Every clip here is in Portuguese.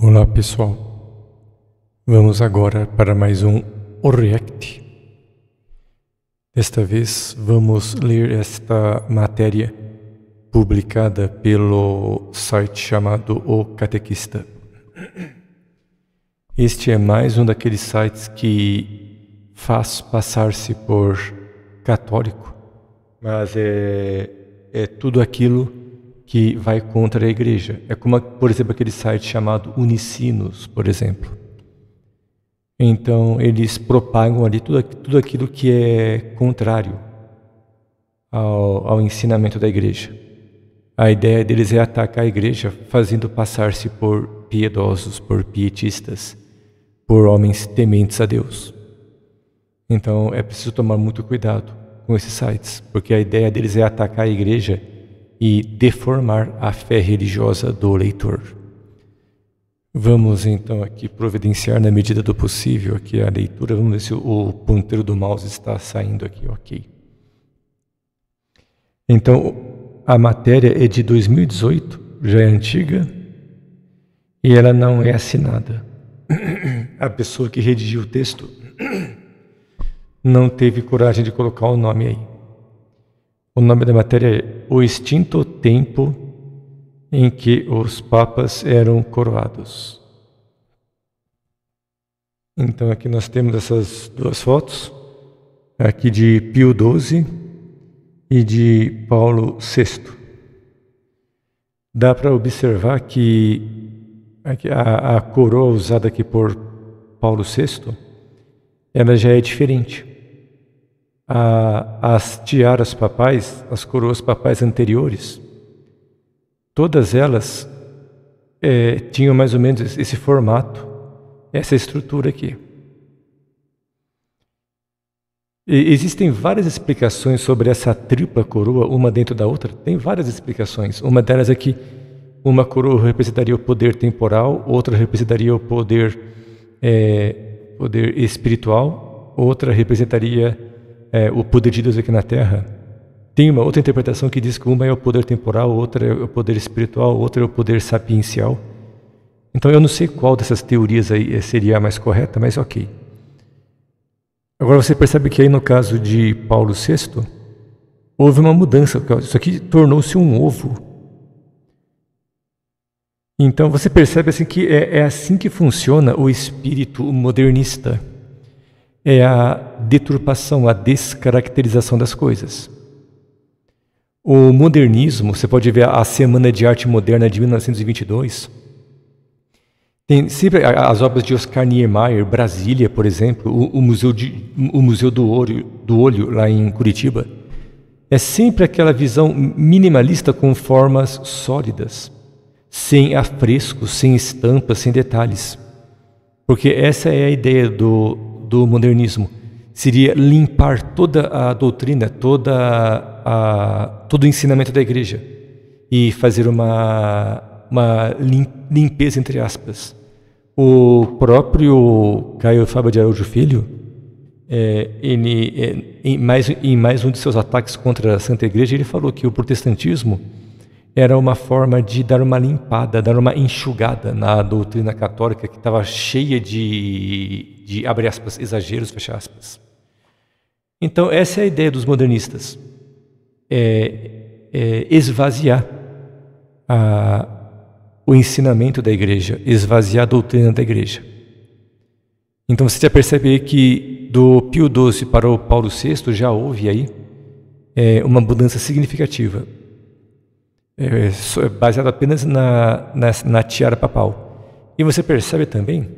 Olá pessoal, vamos agora para mais um o React. Desta vez vamos ler esta matéria publicada pelo site chamado O Catequista. Este é mais um daqueles sites que faz passar-se por católico, mas é, é tudo aquilo que vai contra a igreja. É como, por exemplo, aquele site chamado Unicinos, por exemplo. Então, eles propagam ali tudo, tudo aquilo que é contrário ao, ao ensinamento da igreja. A ideia deles é atacar a igreja, fazendo passar-se por piedosos, por pietistas, por homens tementes a Deus. Então, é preciso tomar muito cuidado com esses sites, porque a ideia deles é atacar a igreja e deformar a fé religiosa do leitor. Vamos então aqui providenciar na medida do possível aqui a leitura. Vamos ver se o ponteiro do mouse está saindo aqui, ok. Então, a matéria é de 2018, já é antiga, e ela não é assinada. A pessoa que redigiu o texto não teve coragem de colocar o nome aí. O nome da matéria é O Extinto Tempo em que os Papas eram coroados. Então, aqui nós temos essas duas fotos, aqui de Pio XII e de Paulo VI. Dá para observar que a, a coroa usada aqui por Paulo VI, ela já é diferente a, as tiaras papais, as coroas papais anteriores, todas elas é, tinham mais ou menos esse formato, essa estrutura aqui. E existem várias explicações sobre essa tripla coroa, uma dentro da outra. Tem várias explicações. Uma delas é que uma coroa representaria o poder temporal, outra representaria o poder, é, poder espiritual, outra representaria é, o poder de Deus aqui na Terra. Tem uma outra interpretação que diz que uma é o poder temporal, outra é o poder espiritual, outra é o poder sapiencial. Então eu não sei qual dessas teorias aí eh, seria a mais correta, mas ok. Agora você percebe que aí no caso de Paulo VI houve uma mudança, isso aqui tornou-se um ovo. Então você percebe assim que é, é assim que funciona o espírito modernista é a deturpação, a descaracterização das coisas. O modernismo, você pode ver a Semana de Arte Moderna de 1922, tem sempre as obras de Oscar Niemeyer, Brasília, por exemplo, o, o Museu, de, o Museu do, Olho, do Olho, lá em Curitiba. É sempre aquela visão minimalista com formas sólidas, sem afrescos, sem estampas, sem detalhes. Porque essa é a ideia do do modernismo seria limpar toda a doutrina, toda a, todo o ensinamento da igreja e fazer uma, uma limpeza, entre aspas. O próprio Caio Fábio de Araújo Filho, é, ele, é, em, mais, em mais um de seus ataques contra a Santa Igreja, ele falou que o protestantismo era uma forma de dar uma limpada, dar uma enxugada na doutrina católica que estava cheia de, de, abre aspas, exageros, fecha aspas. Então, essa é a ideia dos modernistas: é, é esvaziar a, o ensinamento da igreja, esvaziar a doutrina da igreja. Então, você já percebe que do Pio XII para o Paulo VI já houve aí é, uma mudança significativa é, baseado apenas na, na, na tiara papal. E você percebe também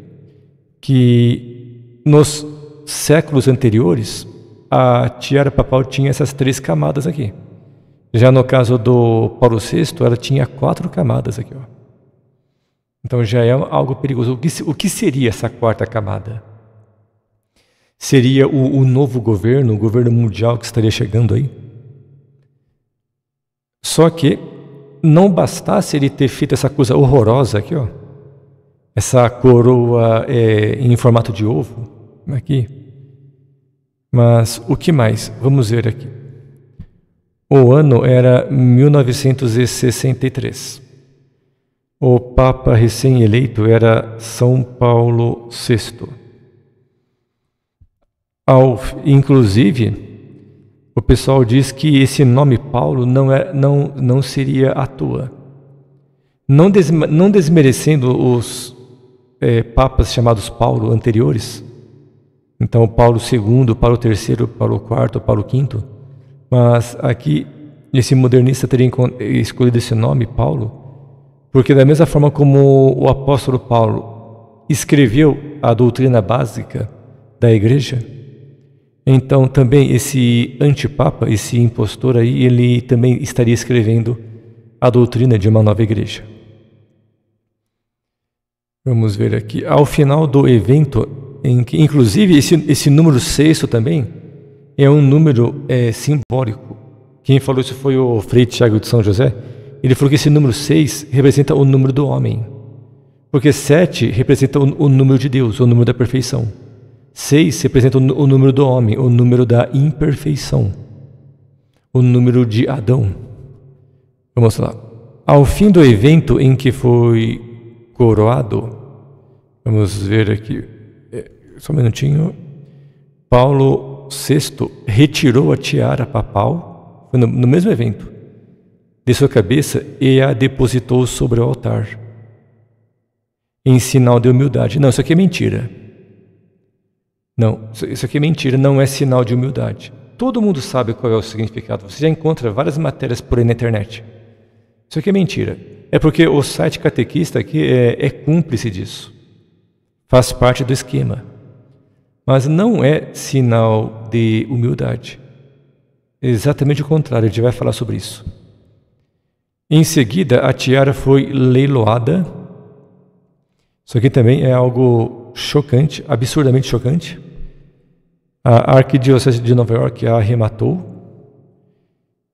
que nos séculos anteriores, a tiara papal tinha essas três camadas aqui. Já no caso do Paulo VI, ela tinha quatro camadas aqui. Ó. Então já é algo perigoso. O que, o que seria essa quarta camada? Seria o, o novo governo, o governo mundial que estaria chegando aí? Só que não bastasse ele ter feito essa coisa horrorosa aqui, ó, essa coroa é, em formato de ovo né, aqui. Mas o que mais? Vamos ver aqui. O ano era 1963. O Papa recém-eleito era São Paulo VI. Ao, inclusive, o pessoal diz que esse nome Paulo não, é, não, não seria à toa. Não, não desmerecendo os é, papas chamados Paulo anteriores, então Paulo II, Paulo III, Paulo IV, Paulo V, mas aqui esse modernista teria escolhido esse nome, Paulo, porque da mesma forma como o apóstolo Paulo escreveu a doutrina básica da igreja, então, também esse antipapa, esse impostor aí, ele também estaria escrevendo a doutrina de uma nova igreja. Vamos ver aqui. Ao final do evento, em que, inclusive, esse, esse número sexto também é um número é, simbólico. Quem falou isso foi o Frei Tiago de São José. Ele falou que esse número 6 representa o número do homem, porque 7 representa o, o número de Deus, o número da perfeição. 6 representa o número do homem, o número da imperfeição, o número de Adão. Vamos lá. Ao fim do evento em que foi coroado, vamos ver aqui, é, só um minutinho. Paulo VI retirou a tiara papal, no, no mesmo evento, de sua cabeça e a depositou sobre o altar, em sinal de humildade. Não, isso aqui é mentira. Não, isso aqui é mentira, não é sinal de humildade. Todo mundo sabe qual é o significado. Você já encontra várias matérias por aí na internet. Isso aqui é mentira. É porque o site catequista aqui é, é cúmplice disso. Faz parte do esquema. Mas não é sinal de humildade. É exatamente o contrário, a gente vai falar sobre isso. Em seguida, a tiara foi leiloada. Isso aqui também é algo chocante, absurdamente chocante. A Arquidiocese de Nova York a arrematou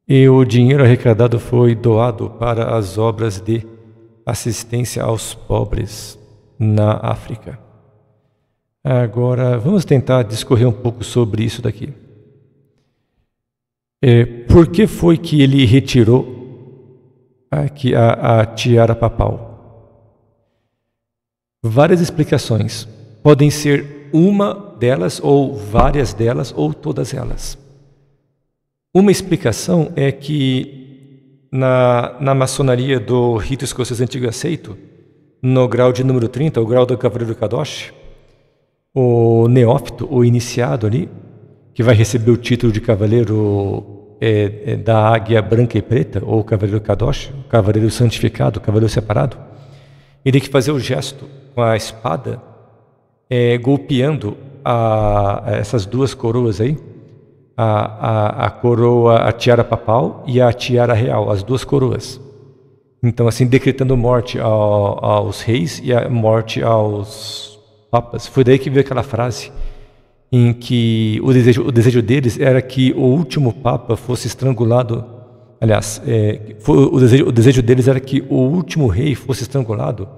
e o dinheiro arrecadado foi doado para as obras de assistência aos pobres na África. Agora, vamos tentar discorrer um pouco sobre isso daqui. É, por que foi que ele retirou aqui a, a tiara papal? Várias explicações podem ser uma delas, ou várias delas, ou todas elas. Uma explicação é que na, na maçonaria do rito escocês antigo aceito, no grau de número 30, o grau do Cavaleiro Kadosh, o neófito, o iniciado ali, que vai receber o título de Cavaleiro é, é, da Águia Branca e Preta, ou Cavaleiro Kadosh, Cavaleiro Santificado, Cavaleiro Separado, ele tem que fazer o gesto com a espada é, golpeando a, essas duas coroas aí, a, a, a, coroa, a tiara papal e a tiara real, as duas coroas. Então, assim, decretando morte ao, aos reis e a morte aos papas. Foi daí que veio aquela frase em que o desejo, o desejo deles era que o último papa fosse estrangulado. Aliás, é, foi, o, desejo, o desejo deles era que o último rei fosse estrangulado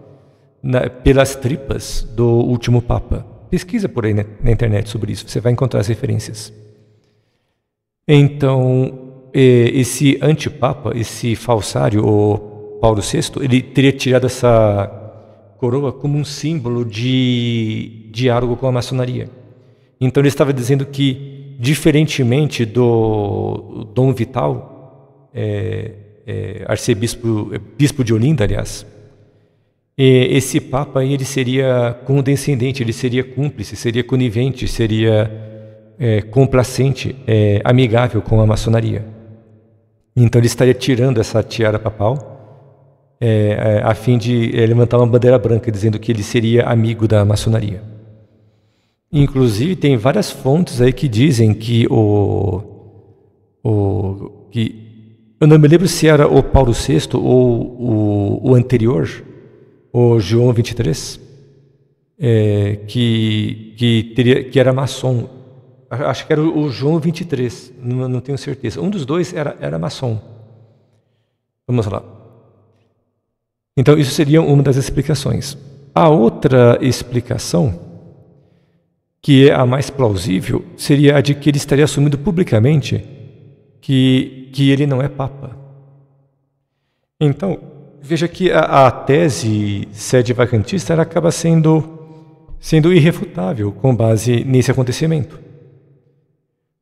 na, pelas tripas do último Papa. Pesquisa por aí na, na internet sobre isso, você vai encontrar as referências. Então, é, esse antipapa, esse falsário, o Paulo VI, ele teria tirado essa coroa como um símbolo de diálogo com a maçonaria. Então ele estava dizendo que, diferentemente do Dom Vital, é, é, arcebispo, bispo de Olinda, aliás, esse Papa ele seria condescendente, ele seria cúmplice, seria conivente, seria é, complacente, é, amigável com a maçonaria. Então ele estaria tirando essa tiara papal é, é a fim de é, levantar uma bandeira branca, dizendo que ele seria amigo da maçonaria. Inclusive tem várias fontes aí que dizem que o, o que eu não me lembro se era o Paulo VI ou o, o anterior o João 23, é, que, que, teria, que era maçom. Acho que era o João 23, não, não tenho certeza. Um dos dois era, era maçom. Vamos lá. Então, isso seria uma das explicações. A outra explicação, que é a mais plausível, seria a de que ele estaria assumindo publicamente que, que ele não é papa. Então, veja que a, a tese sede vacantista ela acaba sendo, sendo irrefutável com base nesse acontecimento.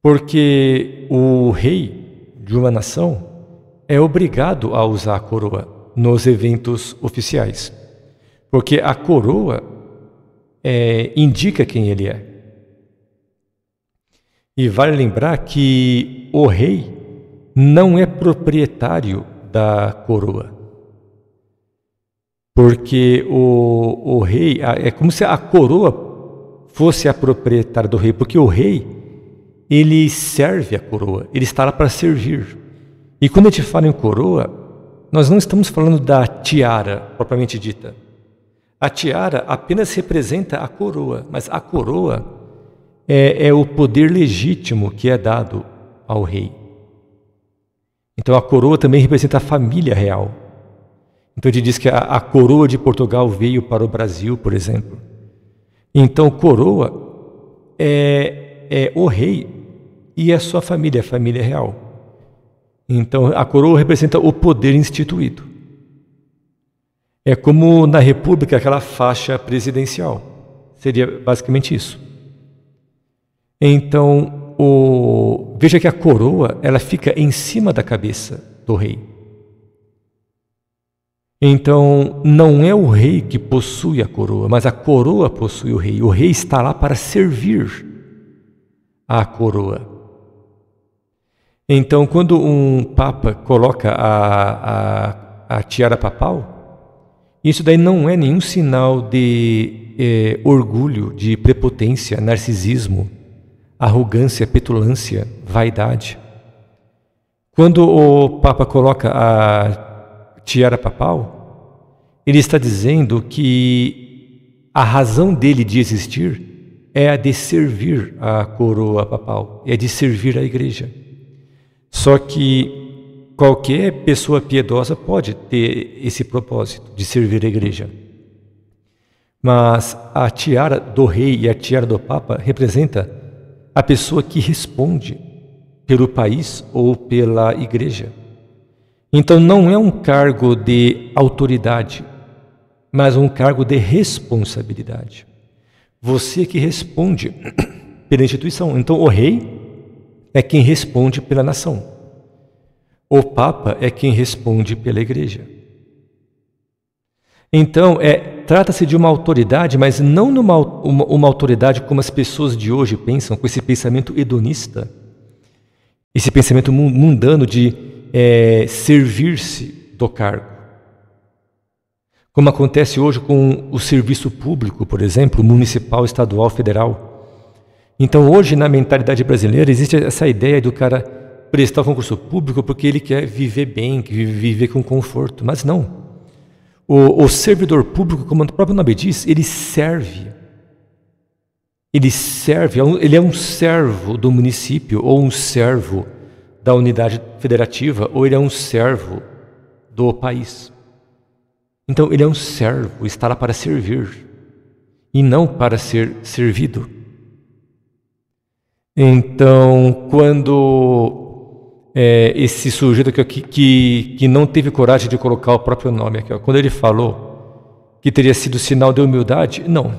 Porque o rei de uma nação é obrigado a usar a coroa nos eventos oficiais. Porque a coroa é, indica quem ele é. E vale lembrar que o rei não é proprietário da coroa porque o, o rei, é como se a coroa fosse a proprietária do rei, porque o rei, ele serve a coroa, ele está lá para servir. E quando a gente fala em coroa, nós não estamos falando da tiara propriamente dita. A tiara apenas representa a coroa, mas a coroa é, é o poder legítimo que é dado ao rei. Então a coroa também representa a família real. Então ele diz que a, a coroa de Portugal veio para o Brasil, por exemplo. Então, coroa é, é o rei e a sua família, a família real. Então, a coroa representa o poder instituído. É como na República aquela faixa presidencial. Seria basicamente isso. Então, o... veja que a coroa ela fica em cima da cabeça do rei. Então, não é o rei que possui a coroa, mas a coroa possui o rei. O rei está lá para servir a coroa. Então, quando um papa coloca a, a, a tiara papal, isso daí não é nenhum sinal de é, orgulho, de prepotência, narcisismo, arrogância, petulância, vaidade. Quando o papa coloca a tiara papal, ele está dizendo que a razão dele de existir é a de servir a coroa papal, é de servir a igreja. Só que qualquer pessoa piedosa pode ter esse propósito de servir a igreja. Mas a tiara do rei e a tiara do papa representa a pessoa que responde pelo país ou pela igreja. Então não é um cargo de autoridade, mas um cargo de responsabilidade. Você que responde pela instituição. Então o rei é quem responde pela nação. O papa é quem responde pela igreja. Então, é, trata-se de uma autoridade, mas não numa, uma, uma autoridade como as pessoas de hoje pensam, com esse pensamento hedonista, esse pensamento mundano de é, servir-se do cargo. Como acontece hoje com o serviço público, por exemplo, municipal, estadual, federal. Então, hoje, na mentalidade brasileira, existe essa ideia do cara prestar o concurso público porque ele quer viver bem, viver com conforto. Mas não. O, o servidor público, como o próprio nome diz, ele serve ele serve, é ele é um servo do município ou um servo da unidade federativa ou ele é um servo do país. Então ele é um servo, está lá para servir e não para ser servido. Então, quando é, esse sujeito que que, que não teve coragem de colocar o próprio nome aqui, ó, quando ele falou que teria sido sinal de humildade, não.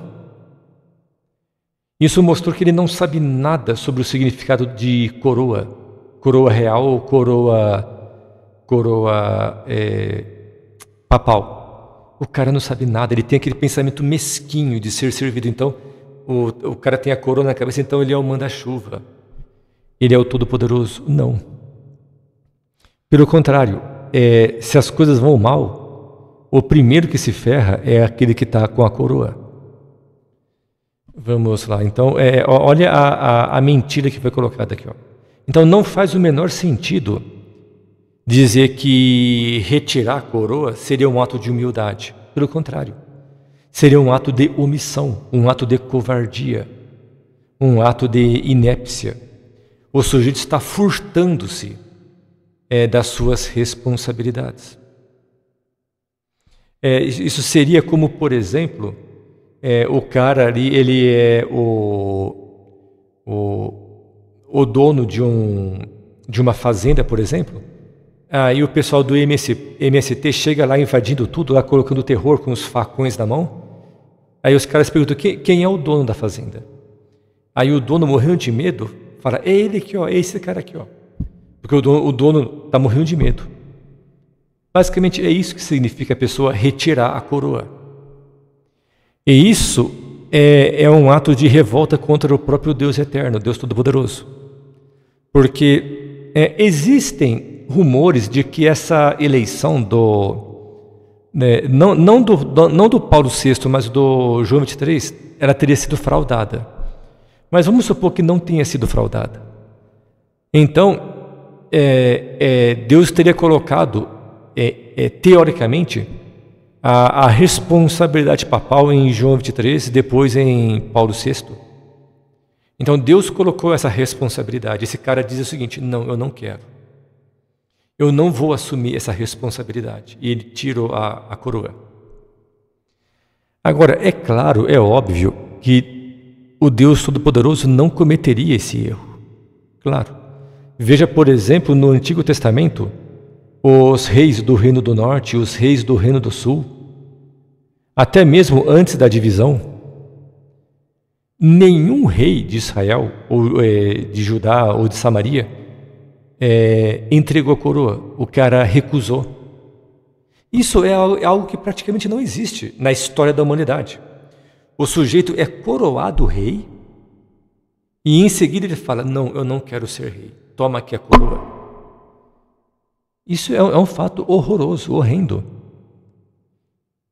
Isso mostrou que ele não sabe nada sobre o significado de coroa coroa real ou coroa, coroa é, papal. O cara não sabe nada, ele tem aquele pensamento mesquinho de ser servido. Então, o, o cara tem a coroa na cabeça, então ele é o manda-chuva. Ele é o todo-poderoso. Não. Pelo contrário, é, se as coisas vão mal, o primeiro que se ferra é aquele que está com a coroa. Vamos lá. Então, é, olha a, a, a mentira que foi colocada aqui. Ó. Então não faz o menor sentido dizer que retirar a coroa seria um ato de humildade. Pelo contrário, seria um ato de omissão, um ato de covardia, um ato de inépcia. O sujeito está furtando-se é, das suas responsabilidades. É, isso seria como, por exemplo, é, o cara ali, ele é o, o o dono de, um, de uma fazenda, por exemplo, aí o pessoal do MST chega lá invadindo tudo, lá colocando terror com os facões na mão. Aí os caras perguntam quem, quem é o dono da fazenda. Aí o dono morrendo de medo fala: é ele aqui, ó, é esse cara aqui, ó. Porque o dono, o dono tá morrendo de medo. Basicamente é isso que significa a pessoa retirar a coroa. E isso é, é um ato de revolta contra o próprio Deus eterno, Deus Todo-Poderoso porque é, existem rumores de que essa eleição do né, não, não, do, do, não do Paulo VI, mas do João XXIII, ela teria sido fraudada. Mas vamos supor que não tenha sido fraudada. Então, é, é, Deus teria colocado, é, é teoricamente, a, a responsabilidade papal em João XXIII, depois em Paulo VI. Então Deus colocou essa responsabilidade. Esse cara diz o seguinte: não, eu não quero. Eu não vou assumir essa responsabilidade. E ele tirou a, a coroa. Agora, é claro, é óbvio que o Deus Todo-Poderoso não cometeria esse erro. Claro. Veja, por exemplo, no Antigo Testamento, os reis do Reino do Norte, os reis do Reino do Sul, até mesmo antes da divisão, nenhum rei de Israel, ou é, de Judá, ou de Samaria, é, entregou a coroa. O cara recusou. Isso é, é algo que praticamente não existe na história da humanidade. O sujeito é coroado rei e em seguida ele fala: Não, eu não quero ser rei. Toma aqui a coroa. Isso é, é um fato horroroso, horrendo.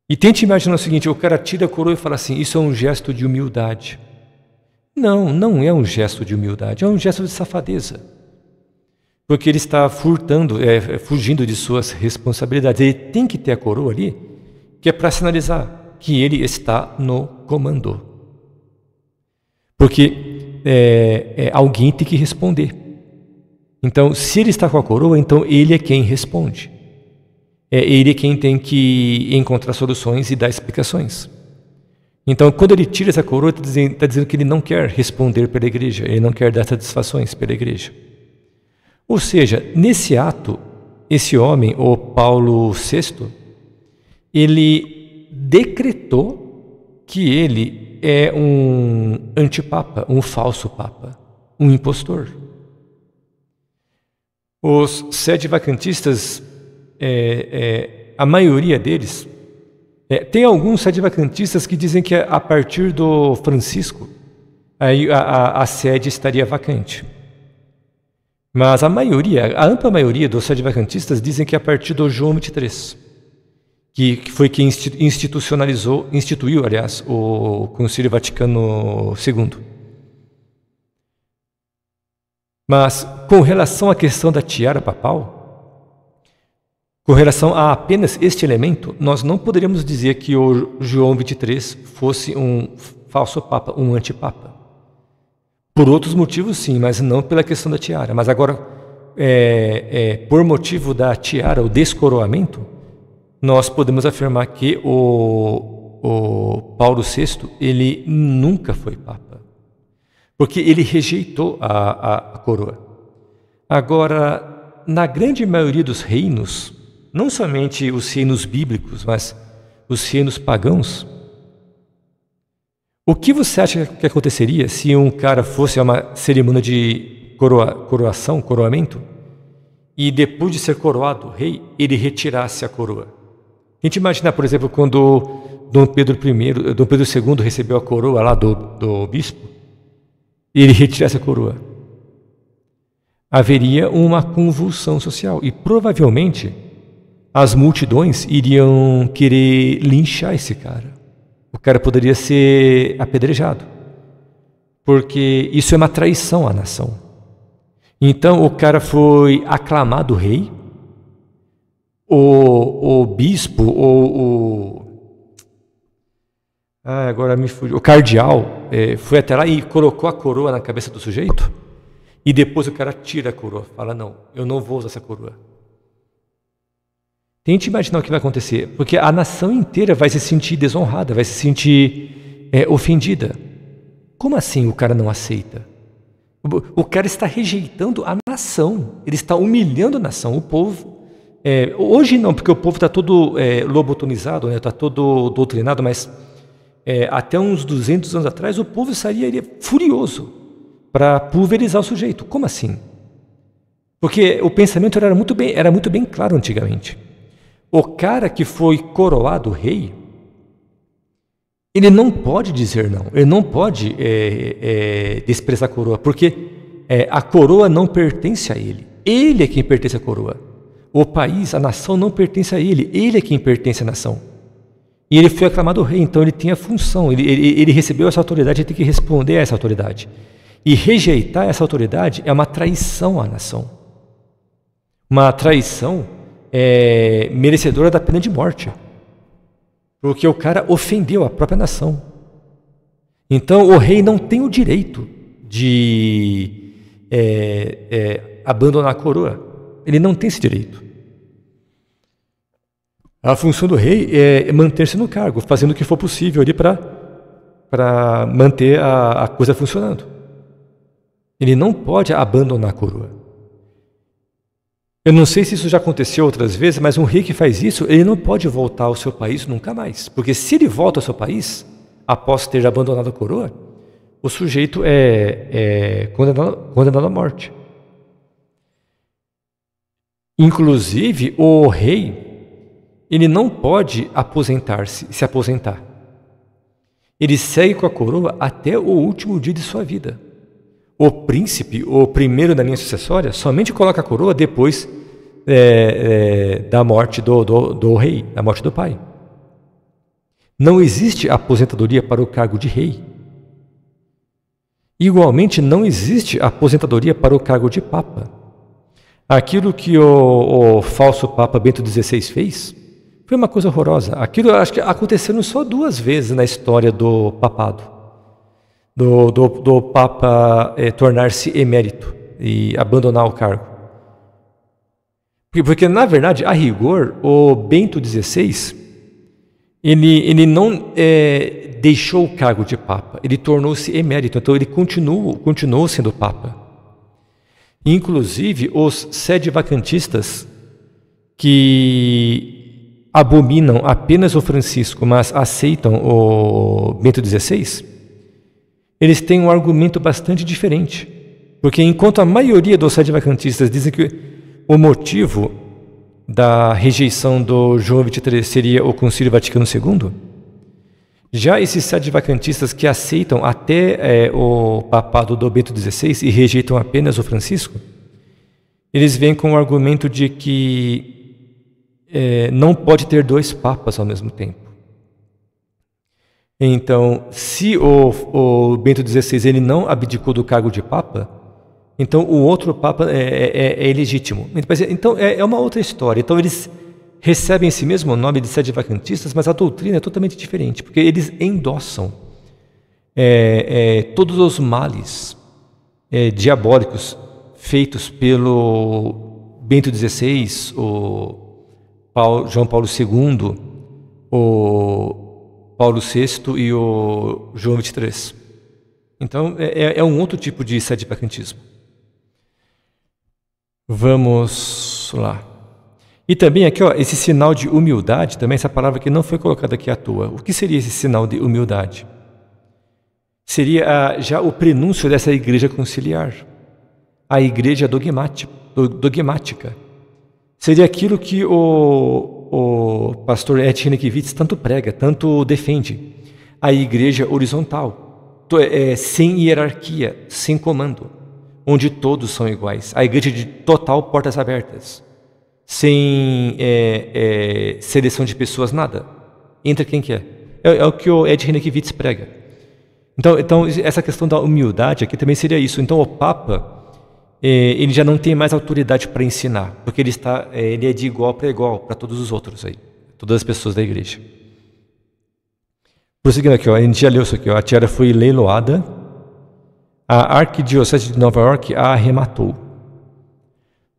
E tente imaginar o seguinte: o cara tira a coroa e fala assim: Isso é um gesto de humildade. Não, não é um gesto de humildade, é um gesto de safadeza. Porque ele está furtando, é, é, fugindo de suas responsabilidades. Ele tem que ter a coroa ali, que é para sinalizar que ele está no comando. Porque é, é, alguém tem que responder. Então, se ele está com a coroa, então ele é quem responde. É ele quem tem que encontrar soluções e dar explicações. Então, quando ele tira essa coroa, está dizendo, tá dizendo que ele não quer responder pela igreja, ele não quer dar satisfações pela igreja. Ou seja, nesse ato, esse homem, o Paulo VI, ele decretou que ele é um antipapa, um falso papa, um impostor. Os sete vacantistas, é, é, a maioria deles é, tem alguns sadivacantistas que dizem que é a partir do Francisco aí a, a, a sede estaria vacante. Mas a maioria, a ampla maioria dos sadivacantistas dizem que é a partir do João 23, que, que foi quem institucionalizou, instituiu, aliás, o Concílio Vaticano II. Mas com relação à questão da tiara papal, com relação a apenas este elemento, nós não poderíamos dizer que o João 23 fosse um falso papa, um antipapa. Por outros motivos, sim, mas não pela questão da tiara. Mas agora, é, é, por motivo da tiara, o descoroamento, nós podemos afirmar que o, o Paulo VI ele nunca foi papa, porque ele rejeitou a, a, a coroa. Agora, na grande maioria dos reinos não somente os reinos bíblicos, mas os reinos pagãos. O que você acha que aconteceria se um cara fosse a uma cerimônia de coroa, coroação, coroamento, e depois de ser coroado rei, ele retirasse a coroa? A gente imagina, por exemplo, quando Dom Pedro I, Dom Pedro II recebeu a coroa lá do, do bispo, e ele retirasse a coroa. Haveria uma convulsão social e provavelmente as multidões iriam querer linchar esse cara. O cara poderia ser apedrejado, porque isso é uma traição à nação. Então o cara foi aclamado rei, o, o bispo, ou o. Ah, agora me fugiu. O cardeal é, foi até lá e colocou a coroa na cabeça do sujeito. E depois o cara tira a coroa, fala: Não, eu não vou usar essa coroa. Tente imaginar o que vai acontecer, porque a nação inteira vai se sentir desonrada, vai se sentir é, ofendida. Como assim o cara não aceita? O, cara está rejeitando a nação, ele está humilhando a nação, o povo. É, hoje não, porque o povo está todo é, né, está né? todo doutrinado, mas é, até uns 200 anos atrás o povo sairia furioso para pulverizar o sujeito. Como assim? Porque o pensamento era muito bem, era muito bem claro antigamente o cara que foi coroado rei, ele não pode dizer não, ele não pode é, é, desprezar a coroa, porque é, a coroa não pertence a ele, ele é quem pertence à coroa. O país, a nação não pertence a ele, ele é quem pertence à nação. E ele foi aclamado rei, então ele tem a função, ele, ele, ele recebeu essa autoridade, ele tem que responder a essa autoridade. E rejeitar essa autoridade é uma traição à nação. Uma traição é, merecedora da pena de morte. Porque o cara ofendeu a própria nação. Então o rei não tem o direito de é, é, abandonar a coroa. Ele não tem esse direito. A função do rei é, é manter-se no cargo, fazendo o que for possível ali para manter a, a coisa funcionando. Ele não pode abandonar a coroa. Eu não sei se isso já aconteceu outras vezes, mas um rei que faz isso, ele não pode voltar ao seu país nunca mais. Porque se ele volta ao seu país, após ter abandonado a coroa, o sujeito é, é condenado, condenado à morte. Inclusive, o rei, ele não pode aposentar-se, se aposentar. Ele segue com a coroa até o último dia de sua vida o príncipe, o primeiro da linha sucessória, somente coloca a coroa depois é, é, da morte do, do, do rei, da morte do pai. Não existe aposentadoria para o cargo de rei. Igualmente, não existe aposentadoria para o cargo de papa. Aquilo que o, o falso papa Bento XVI fez foi uma coisa horrorosa. Aquilo acho que aconteceu só duas vezes na história do papado, do, do, do papa é, tornar-se emérito e abandonar o cargo. Porque, na verdade, a rigor, o Bento XVI, ele, ele não é, deixou o cargo de Papa, ele tornou-se emérito, então ele continuou, continuou sendo Papa. Inclusive, os sede vacantistas que abominam apenas o Francisco, mas aceitam o Bento XVI, eles têm um argumento bastante diferente. Porque enquanto a maioria dos sede vacantistas dizem que o motivo da rejeição do João XXIII seria o Concílio Vaticano II? Já esses sete vacantistas que aceitam até é, o papado do Bento XVI e rejeitam apenas o Francisco, eles vêm com o argumento de que é, não pode ter dois papas ao mesmo tempo. Então, se o, o Bento XVI ele não abdicou do cargo de papa, então o outro Papa é, é, é, é ilegítimo. Então é, é, uma outra história. Então eles recebem esse mesmo nome de sede vacantistas, mas a doutrina é totalmente diferente, porque eles endossam é, é, todos os males diabólicos feitos pelo Bento XVI, o Paulo, João Paulo II, o Paulo VI e o João XXIII. Então, é, é, um outro tipo de sede vacantismo. Vamos lá. E também aqui, ó, esse sinal de humildade, também essa palavra que não foi colocada aqui à toa. O que seria esse sinal de humildade? Seria ah, já o prenúncio dessa igreja conciliar, a igreja dogmática. dogmática. Seria aquilo que o, o pastor Etienne Kivitz tanto prega, tanto defende, a igreja horizontal, é, é, sem hierarquia, sem comando onde todos são iguais. A igreja é de total portas abertas, sem é, é, seleção de pessoas, nada. Entra quem quer. É? é, é o que o Ed Renekiewicz prega. Então, então, essa questão da humildade aqui também seria isso. Então, o Papa é, ele já não tem mais autoridade para ensinar, porque ele está, ele é de igual para igual para todos os outros aí, todas as pessoas da igreja. Prosseguindo aqui, ó, a gente já leu isso aqui. Ó, a tiara foi leiloada a Arquidiocese de Nova York a arrematou.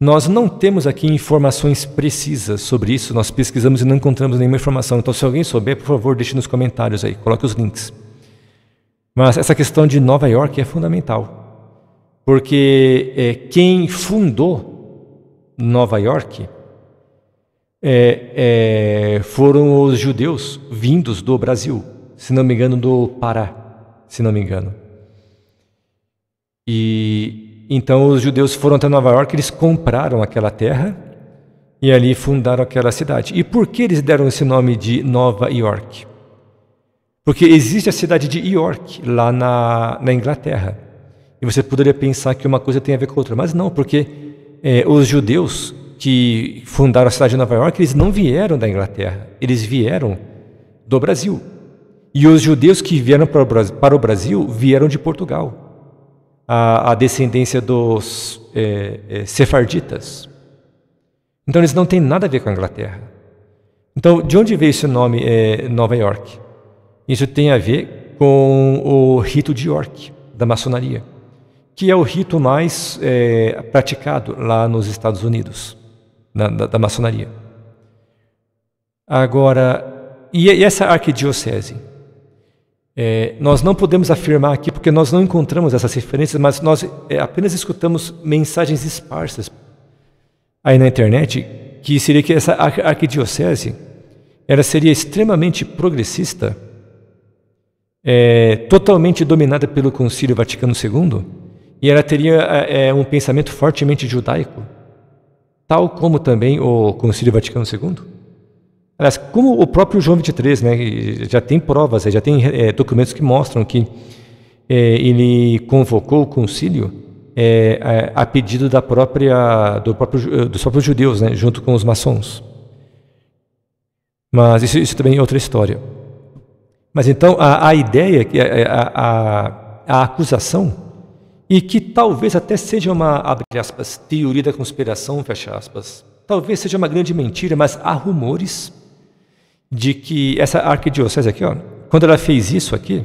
Nós não temos aqui informações precisas sobre isso, nós pesquisamos e não encontramos nenhuma informação. Então, se alguém souber, por favor, deixe nos comentários aí, coloque os links. Mas essa questão de Nova York é fundamental, porque é, quem fundou Nova York é, é, foram os judeus vindos do Brasil, se não me engano, do Pará, se não me engano. E então os judeus foram até Nova York, eles compraram aquela terra e ali fundaram aquela cidade. E por que eles deram esse nome de Nova York? Porque existe a cidade de York lá na, na Inglaterra. E você poderia pensar que uma coisa tem a ver com a outra, mas não, porque é, os judeus que fundaram a cidade de Nova York, eles não vieram da Inglaterra, eles vieram do Brasil. E os judeus que vieram para o Brasil vieram de Portugal a, a descendência dos é, é, sefarditas. Então eles não têm nada a ver com a Inglaterra. Então, de onde veio esse nome é, Nova York? Isso tem a ver com o rito de York, da maçonaria, que é o rito mais é, praticado lá nos Estados Unidos, na, da, da maçonaria. Agora, e essa arquidiocese? É, nós não podemos afirmar aqui porque nós não encontramos essas referências, mas nós é, apenas escutamos mensagens esparsas aí na internet que seria que essa arquidiocese ela seria extremamente progressista, é, totalmente dominada pelo Concílio Vaticano II, e ela teria é, é, um pensamento fortemente judaico, tal como também o Concílio Vaticano II. Aliás, como o próprio João 23, né, já tem provas, já tem é, documentos que mostram que é, ele convocou o concílio é, a, a, pedido da própria, do próprio, dos próprios judeus, né, junto com os maçons. Mas isso, isso também é outra história. Mas então a, a ideia, a, a, a acusação, e que talvez até seja uma, abre aspas, teoria da conspiração, fecha aspas, talvez seja uma grande mentira, mas há rumores de que essa arquidiocese aqui, ó, quando ela fez isso aqui,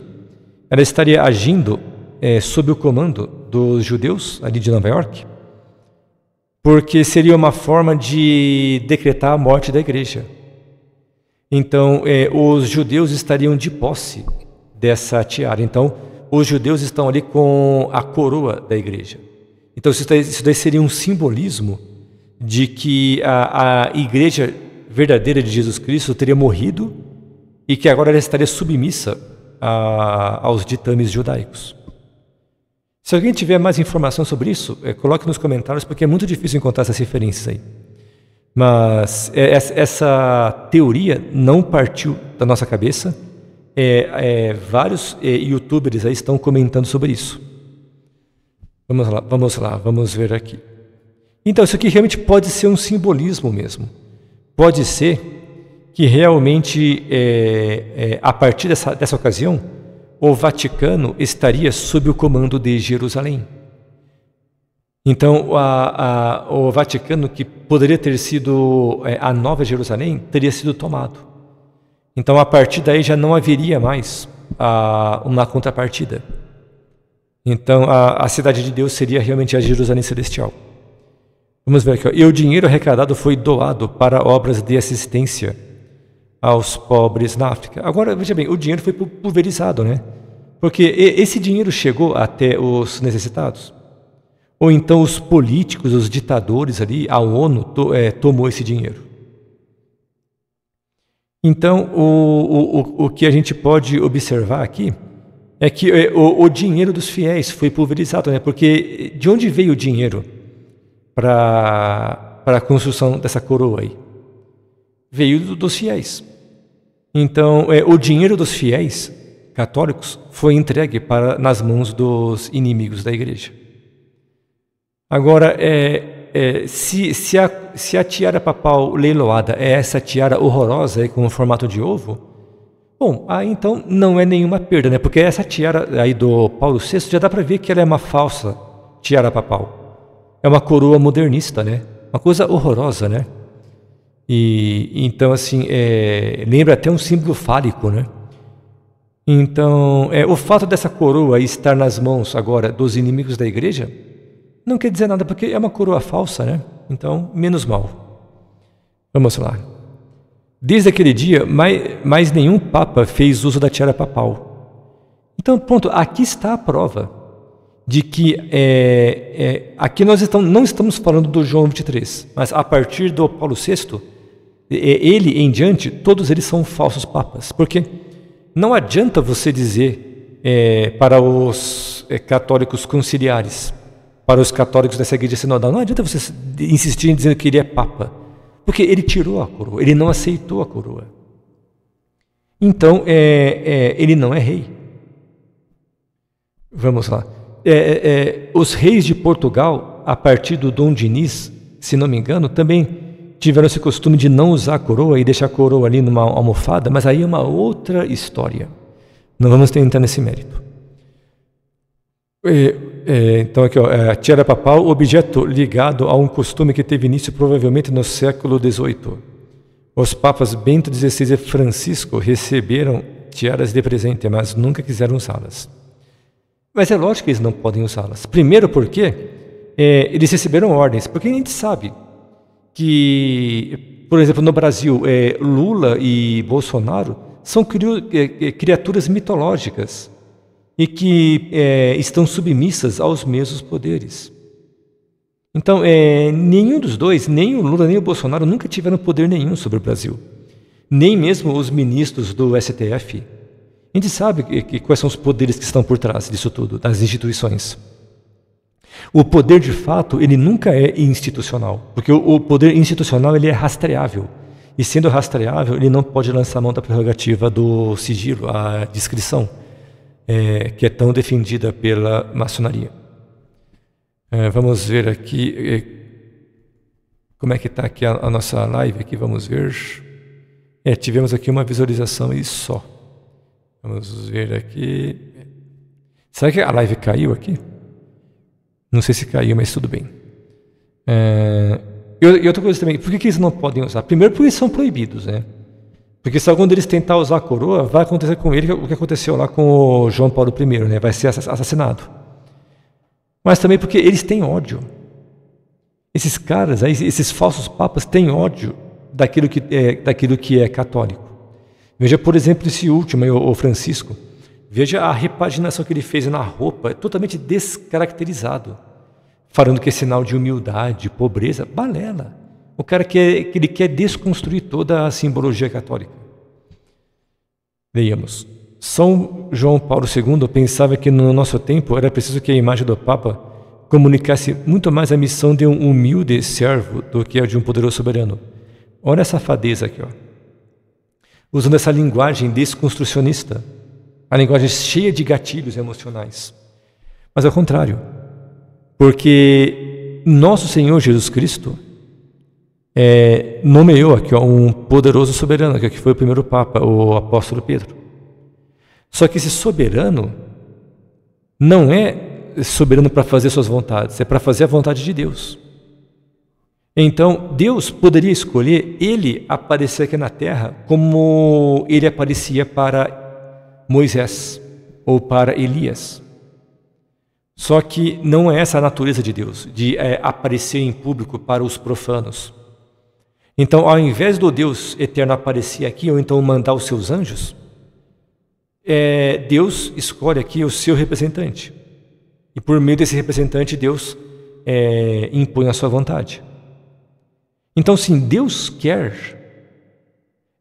ela estaria agindo é, sob o comando dos judeus ali de Nova York, porque seria uma forma de decretar a morte da igreja. Então, é, os judeus estariam de posse dessa tiara. Então, os judeus estão ali com a coroa da igreja. Então, isso daí, isso daí seria um simbolismo de que a, a igreja verdadeira de Jesus Cristo teria morrido e que agora ela estaria submissa a, aos ditames judaicos. Se alguém tiver mais informação sobre isso, é, coloque nos comentários, porque é muito difícil encontrar essas referências aí. Mas é, essa teoria não partiu da nossa cabeça. É, é vários eh, youtubers aí estão comentando sobre isso. Vamos lá, vamos lá, vamos ver aqui. Então, isso aqui realmente pode ser um simbolismo mesmo pode ser que realmente, é, é, a partir dessa, dessa ocasião, o Vaticano estaria sob o comando de Jerusalém. Então, a, a, o Vaticano, que poderia ter sido é, a Nova Jerusalém, teria sido tomado. Então, a partir daí já não haveria mais a, uma contrapartida. Então, a cidade de Deus seria realmente a Jerusalém Celestial. Vamos ver aqui. E o dinheiro arrecadado foi doado para obras de assistência aos pobres na África. Agora, veja bem, o dinheiro foi pulverizado, né? Porque esse dinheiro chegou até os necessitados. Ou então os políticos, os ditadores ali, a ONU to, é, tomou esse dinheiro. Então, o, o, o que a gente pode observar aqui é que eh, o, o dinheiro dos fiéis foi pulverizado, né? Porque eh, de onde veio o dinheiro? para a construção dessa coroa aí? Veio do, dos fiéis. Então, é, o dinheiro dos fiéis católicos foi entregue para nas mãos dos inimigos da igreja. Agora, é, é, se, se, a, se a tiara papal leiloada é essa tiara horrorosa aí, com o formato de ovo, bom, aí então não é nenhuma perda, né? Porque essa tiara aí do Paulo VI já dá para ver que ela é uma falsa tiara papal é uma coroa modernista, né? Uma coisa horrorosa, né? E então assim é, lembra até um símbolo fálico, né? Então é, o fato dessa coroa estar nas mãos agora dos inimigos da igreja não quer dizer nada porque é uma coroa falsa, né? Então menos mal. Vamos lá. Desde aquele dia, mais, mais nenhum papa fez uso da tiara papal. Então, ponto. aqui está a prova de que é, é, aqui nós estamos, não estamos falando do João 23, mas a partir do Paulo VI, ele em diante, todos eles são falsos papas. Porque não adianta você dizer é, para os é, católicos conciliares, para os católicos dessa igreja sinodal, não adianta você insistir em dizer que ele é papa, porque ele tirou a coroa, ele não aceitou a coroa. Então, é, é, ele não é rei. Vamos lá. É, é, é, os reis de Portugal, a partir do Dom Diniz, se não me engano, também tiveram esse costume de não usar a coroa e deixar a coroa ali numa almofada, mas aí é uma outra história. Não vamos entrar nesse mérito. é, é então, aqui, ó, é, a tiara papal, objeto ligado a um costume que teve início provavelmente no século XVIII. Os papas Bento XVI e Francisco receberam tiaras de presente, mas nunca quiseram usá-las. Mas é lógico que eles não podem usá-las. Primeiro porque é, eles receberam ordens, porque a gente sabe que, por exemplo, no Brasil, é, Lula e Bolsonaro são é, é, criaturas mitológicas e que é, estão submissas aos mesmos poderes. Então, é, nenhum dos dois, nem o Lula nem o Bolsonaro, nunca tiveram poder nenhum sobre o Brasil, nem mesmo os ministros do STF. A gente sabe que, que, quais são os poderes que estão por trás disso tudo, das instituições. O poder de fato, ele nunca é institucional, porque o, o poder institucional ele é rastreável. E sendo rastreável, ele não pode lançar mão da prerrogativa do sigilo, a discrição, é, que é tão defendida pela maçonaria. É, vamos ver aqui é, como é que está aqui a, a, nossa live. Aqui vamos ver. É, tivemos aqui uma visualização e só. Vamos ver aqui. Será que a live caiu aqui? Não sei se caiu, mas tudo bem. É... E outra coisa também, por que, que eles não podem usar? Primeiro, porque eles são proibidos, né? Porque se algum deles tentar usar a coroa, vai acontecer com ele o que aconteceu lá com o João Paulo I, né? Vai ser assassinado. Mas também porque eles têm ódio. Esses caras, esses falsos papas, têm ódio daquilo que é, daquilo que é católico. Veja, por exemplo, esse último, o Francisco. Veja a repaginação que ele fez na roupa, é totalmente descaracterizado, falando que é sinal de humildade, pobreza, balela. O cara quer, é, que ele quer desconstruir toda a simbologia católica. Leíamos. São João Paulo II pensava que no nosso tempo era preciso que a imagem do Papa comunicasse muito mais a missão de um humilde servo do que a de um poderoso soberano. Olha essa fadeza aqui, ó usando essa linguagem desconstrucionista, a linguagem cheia de gatilhos emocionais. Mas ao contrário, porque nosso Senhor Jesus Cristo é, nomeou aqui ó, um poderoso soberano, que foi o primeiro Papa, o apóstolo Pedro. Só que esse soberano não é soberano para fazer suas vontades, é para fazer a vontade de Deus. Então, Deus poderia escolher ele aparecer aqui na terra como ele aparecia para Moisés ou para Elias. Só que não é essa a natureza de Deus, de é, aparecer em público para os profanos. Então, ao invés do Deus eterno aparecer aqui, ou então mandar os seus anjos, é, Deus escolhe aqui o seu representante. E por meio desse representante, Deus é, impõe a sua vontade. Então, sim, Deus quer,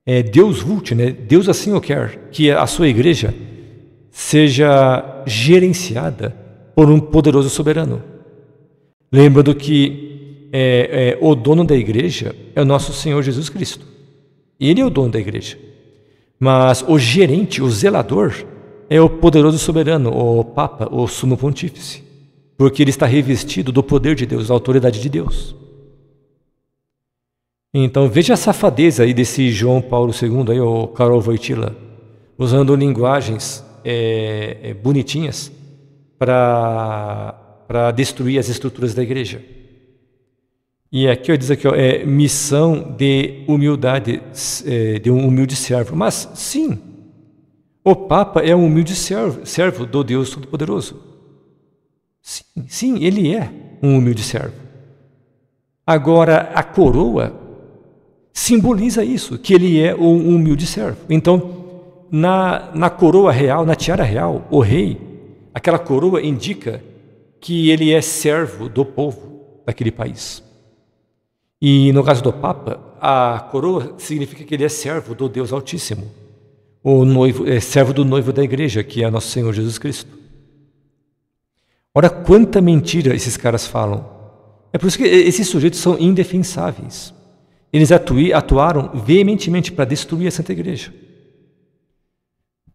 é, Deus vult, né? Deus assim o quer, que a sua igreja seja gerenciada por um poderoso soberano. Lembrando que é, é, o dono da igreja é o nosso Senhor Jesus Cristo. Ele é o dono da igreja. Mas o gerente, o zelador, é o poderoso soberano, o Papa, o Sumo Pontífice. Porque ele está revestido do poder de Deus, da autoridade de Deus. Então veja a safadeza aí desse João Paulo II, aí, o Carol Voitila, usando linguagens é, é, bonitinhas para destruir as estruturas da igreja. E aqui ó, diz aqui ó, é missão de humildade é, de um humilde servo. Mas sim, o Papa é um humilde servo, servo do Deus Todo-Poderoso. Sim, sim, ele é um humilde servo. Agora a coroa simboliza isso, que ele é um humilde servo. Então, na, na coroa real, na tiara real, o rei, aquela coroa indica que ele é servo do povo daquele país. E no caso do Papa, a coroa significa que ele é servo do Deus Altíssimo, o noivo, é servo do noivo da igreja, que é nosso Senhor Jesus Cristo. Ora, quanta mentira esses caras falam. É por isso que esses sujeitos são indefensáveis. Eles atui, atuaram veementemente para destruir a Santa Igreja.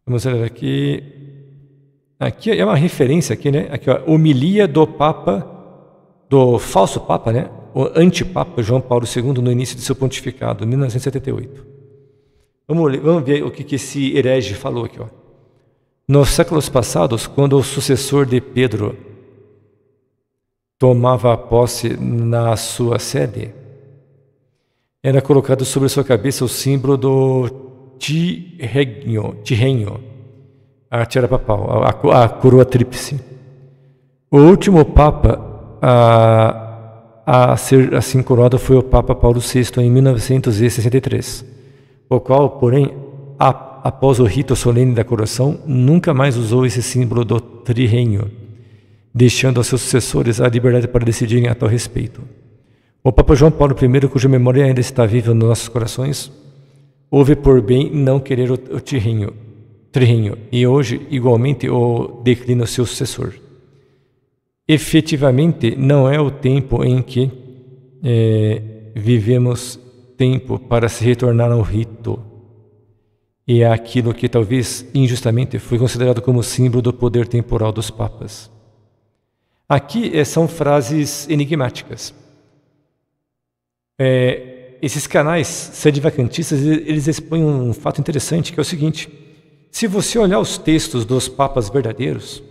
Vamos ver aqui. Aqui é uma referência aqui, né? Aqui, ó, homilia do Papa, do falso Papa, né? O antipapa João Paulo II no início de seu pontificado, 1978. Vamos, ler, vamos ver o que, que esse herege falou aqui, ó. Nos séculos passados, quando o sucessor de Pedro tomava posse na sua sede, era colocado sobre sua cabeça o símbolo do tirrenho, tirrenho a tiara papal, a, a, coroa tríplice. O último papa a, a ser assim coroado foi o Papa Paulo VI em 1963, o qual, porém, a, após o rito solene da coroação, nunca mais usou esse símbolo do Tirrenho, deixando aos seus sucessores a liberdade para decidirem a tal respeito. O Papa João Paulo I, cuja memória ainda está viva nos nossos corações, houve por bem não querer o, o tirrinho, trirrinho, e hoje, igualmente, o declina seu sucessor. Efetivamente, não é o tempo em que é, vivemos tempo para se retornar ao rito e àquilo é que talvez injustamente foi considerado como símbolo do poder temporal dos papas. Aqui eh, são frases enigmáticas é, esses canais sedivacantistas, eles expõem um fato interessante, que é o seguinte. Se você olhar os textos dos papas verdadeiros,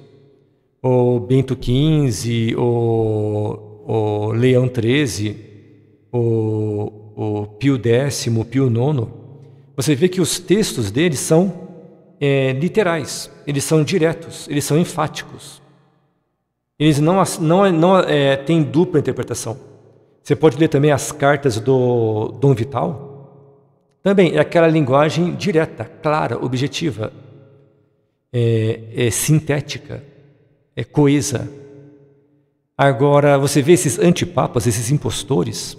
o Bento XV, o, o Leão XIII, o, o Pio X, o Pio IX, você vê que os textos deles são é, literais, eles são diretos, eles são enfáticos. Eles não, não, é, não é, têm dupla interpretação. Você pode ler também as cartas do Dom Vital. Também é aquela linguagem direta, clara, objetiva, é, é sintética, é coesa. Agora, você vê esses antipapas, esses impostores,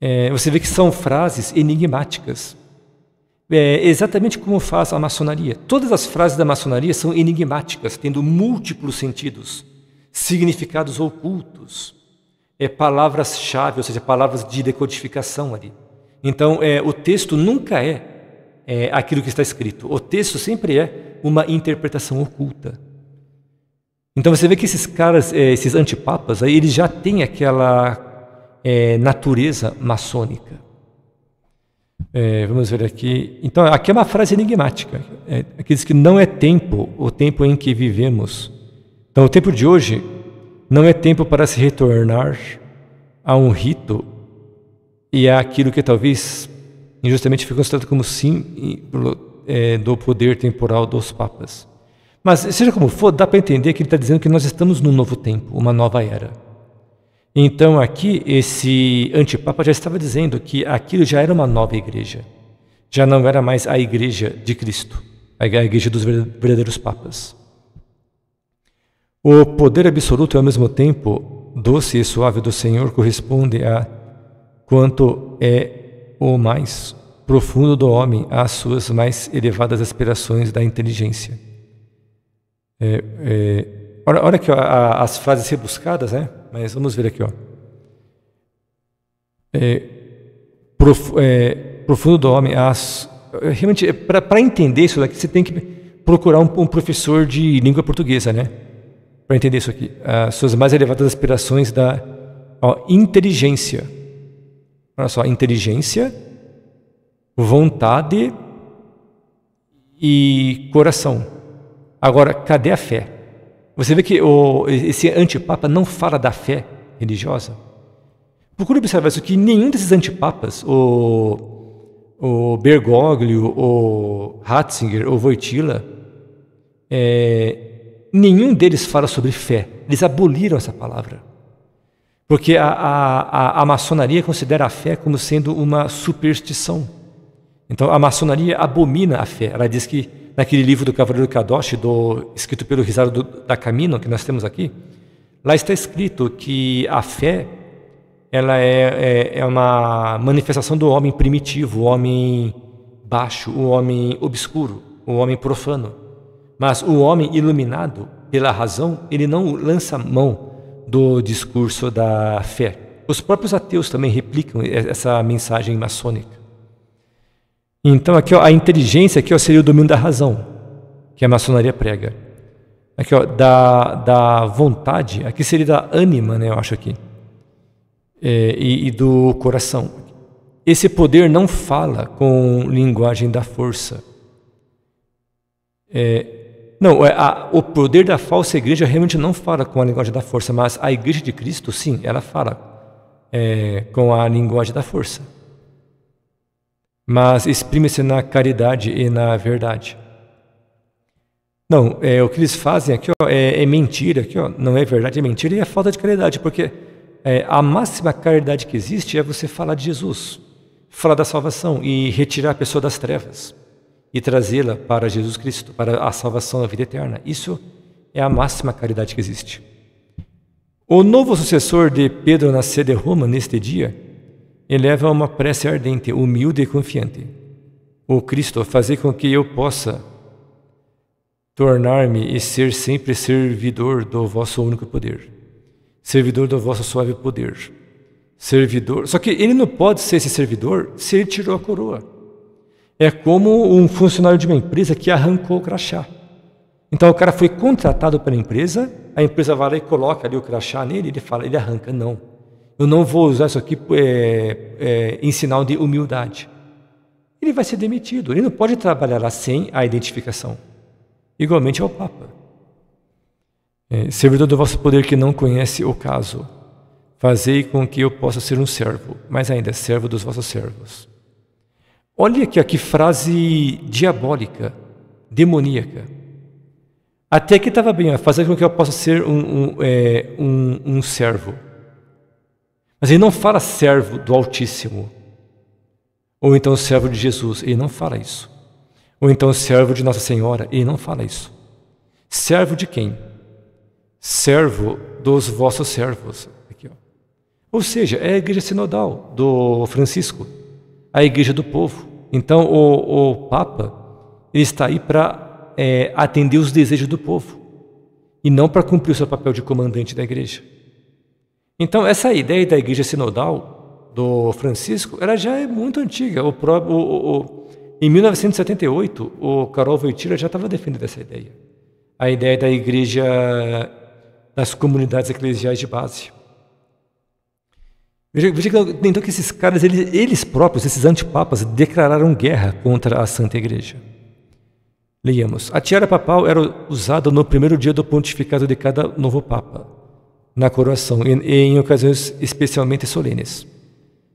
é, você vê que são frases enigmáticas. É exatamente como faz a maçonaria. Todas as frases da maçonaria são enigmáticas, tendo múltiplos sentidos, significados ocultos é, palavras-chave, ou seja, palavras de decodificação ali. Então, é, o texto nunca é, é aquilo que está escrito. O texto sempre é uma interpretação oculta. Então você vê que esses caras, é, esses antipapas, aí, eles já têm aquela é, natureza maçônica. É, vamos ver aqui. Então, aqui é uma frase enigmática. É, aqui que não é tempo, o tempo em que vivemos. Então, o tempo de hoje não é tempo para se retornar a um rito e àquilo que talvez injustamente foi considerado como símbolo é, do poder temporal dos papas. Mas, seja como for, dá para entender que ele está dizendo que nós estamos num novo tempo, uma nova era. Então, aqui, esse antipapa já estava dizendo que aquilo já era uma nova igreja. Já não era mais a igreja de Cristo, a igreja dos verdadeiros papas. O poder absoluto e ao mesmo tempo doce e suave do Senhor corresponde a quanto é o mais profundo do homem às suas mais elevadas aspirações da inteligência. É, é, olha, olha aqui ó, a, as frases rebuscadas, né? Mas vamos ver aqui, ó. É, prof, é, profundo do homem às é, realmente é, para entender isso daqui você tem que procurar um, um professor de língua portuguesa, né? para entender isso aqui, as suas mais elevadas aspirações da ó, inteligência. Olha só, inteligência, vontade e coração. Agora, cadê a fé? Você vê que o, esse antipapa não fala da fé religiosa. Procure observar isso que nenhum desses antipapas, o, o Bergoglio, o Ratzinger, o Voitila, é, nenhum deles fala sobre fé. Eles aboliram essa palavra. Porque a, a, a, maçonaria considera a fé como sendo uma superstição. Então a maçonaria abomina a fé. Ela diz que naquele livro do Cavaleiro Kadoshi, do, escrito pelo Rizardo da Camino, que nós temos aqui, lá está escrito que a fé ela é, é, é uma manifestação do homem primitivo, o homem baixo, o homem obscuro, o homem profano. Mas o homem iluminado pela razão, ele não lança mão do discurso da fé. Os próprios ateus também replicam essa mensagem maçônica. Então aqui ó, a inteligência aqui ó, seria o domínio da razão, que a maçonaria prega. Aqui ó, da, da vontade, aqui seria da ânima, né, eu acho aqui, é, e, e do coração. Esse poder não fala com linguagem da força. É, não, é, a, o poder da falsa igreja realmente não fala com a linguagem da força, mas a igreja de Cristo, sim, ela fala é, com a linguagem da força. Mas exprime-se na caridade e na verdade. Não, é, o que eles fazem aqui ó, é, é, mentira, aqui, ó, não é verdade, é mentira e é falta de caridade, porque é, a máxima caridade que existe é você falar de Jesus, falar da salvação e retirar a pessoa das trevas e trazê-la para Jesus Cristo, para a salvação da vida eterna. Isso é a máxima caridade que existe. O novo sucessor de Pedro na sede Roma neste dia eleva uma prece ardente, humilde e confiante. O Cristo, fazer com que eu possa tornar-me e ser sempre servidor do vosso único poder, servidor do vosso suave poder, servidor. Só que ele não pode ser esse servidor se ele tirou a coroa. É como um funcionário de uma empresa que arrancou o crachá. Então o cara foi contratado pela empresa, a empresa vai lá e coloca ali o crachá nele, ele fala, ele arranca, não. Eu não vou usar isso aqui é, é, em sinal de humildade. Ele vai ser demitido. Ele não pode trabalhar lá sem a identificação. Igualmente ao Papa. É, servidor do vosso poder que não conhece o caso, fazei com que eu possa ser um servo, mas ainda servo dos vossos servos. Olha que, que frase diabólica, demoníaca. Até que estava bem, fazer com que eu possa ser um, um, é, um, um servo. Mas ele não fala servo do Altíssimo. Ou então servo de Jesus, ele não fala isso. Ou então servo de Nossa Senhora, ele não fala isso. Servo de quem? Servo dos vossos servos. Aqui, ó. Ou seja, é a igreja sinodal do Francisco, a igreja do povo. Então, o, o Papa ele está aí para é, atender os desejos do povo e não para cumprir o seu papel de comandante da igreja. Então, essa ideia da igreja sinodal do Francisco, ela já é muito antiga. O, o, o em 1978, o Carol Wojtyla já estava defendendo essa ideia. A ideia da igreja das comunidades eclesiais de base. Veja, veja que, então que esses caras, eles, eles próprios, esses antipapas, declararam guerra contra a Santa Igreja. Leíamos. A tiara papal era usada no primeiro dia do pontificado de cada novo papa, na coroação e em, em ocasiões especialmente solenes.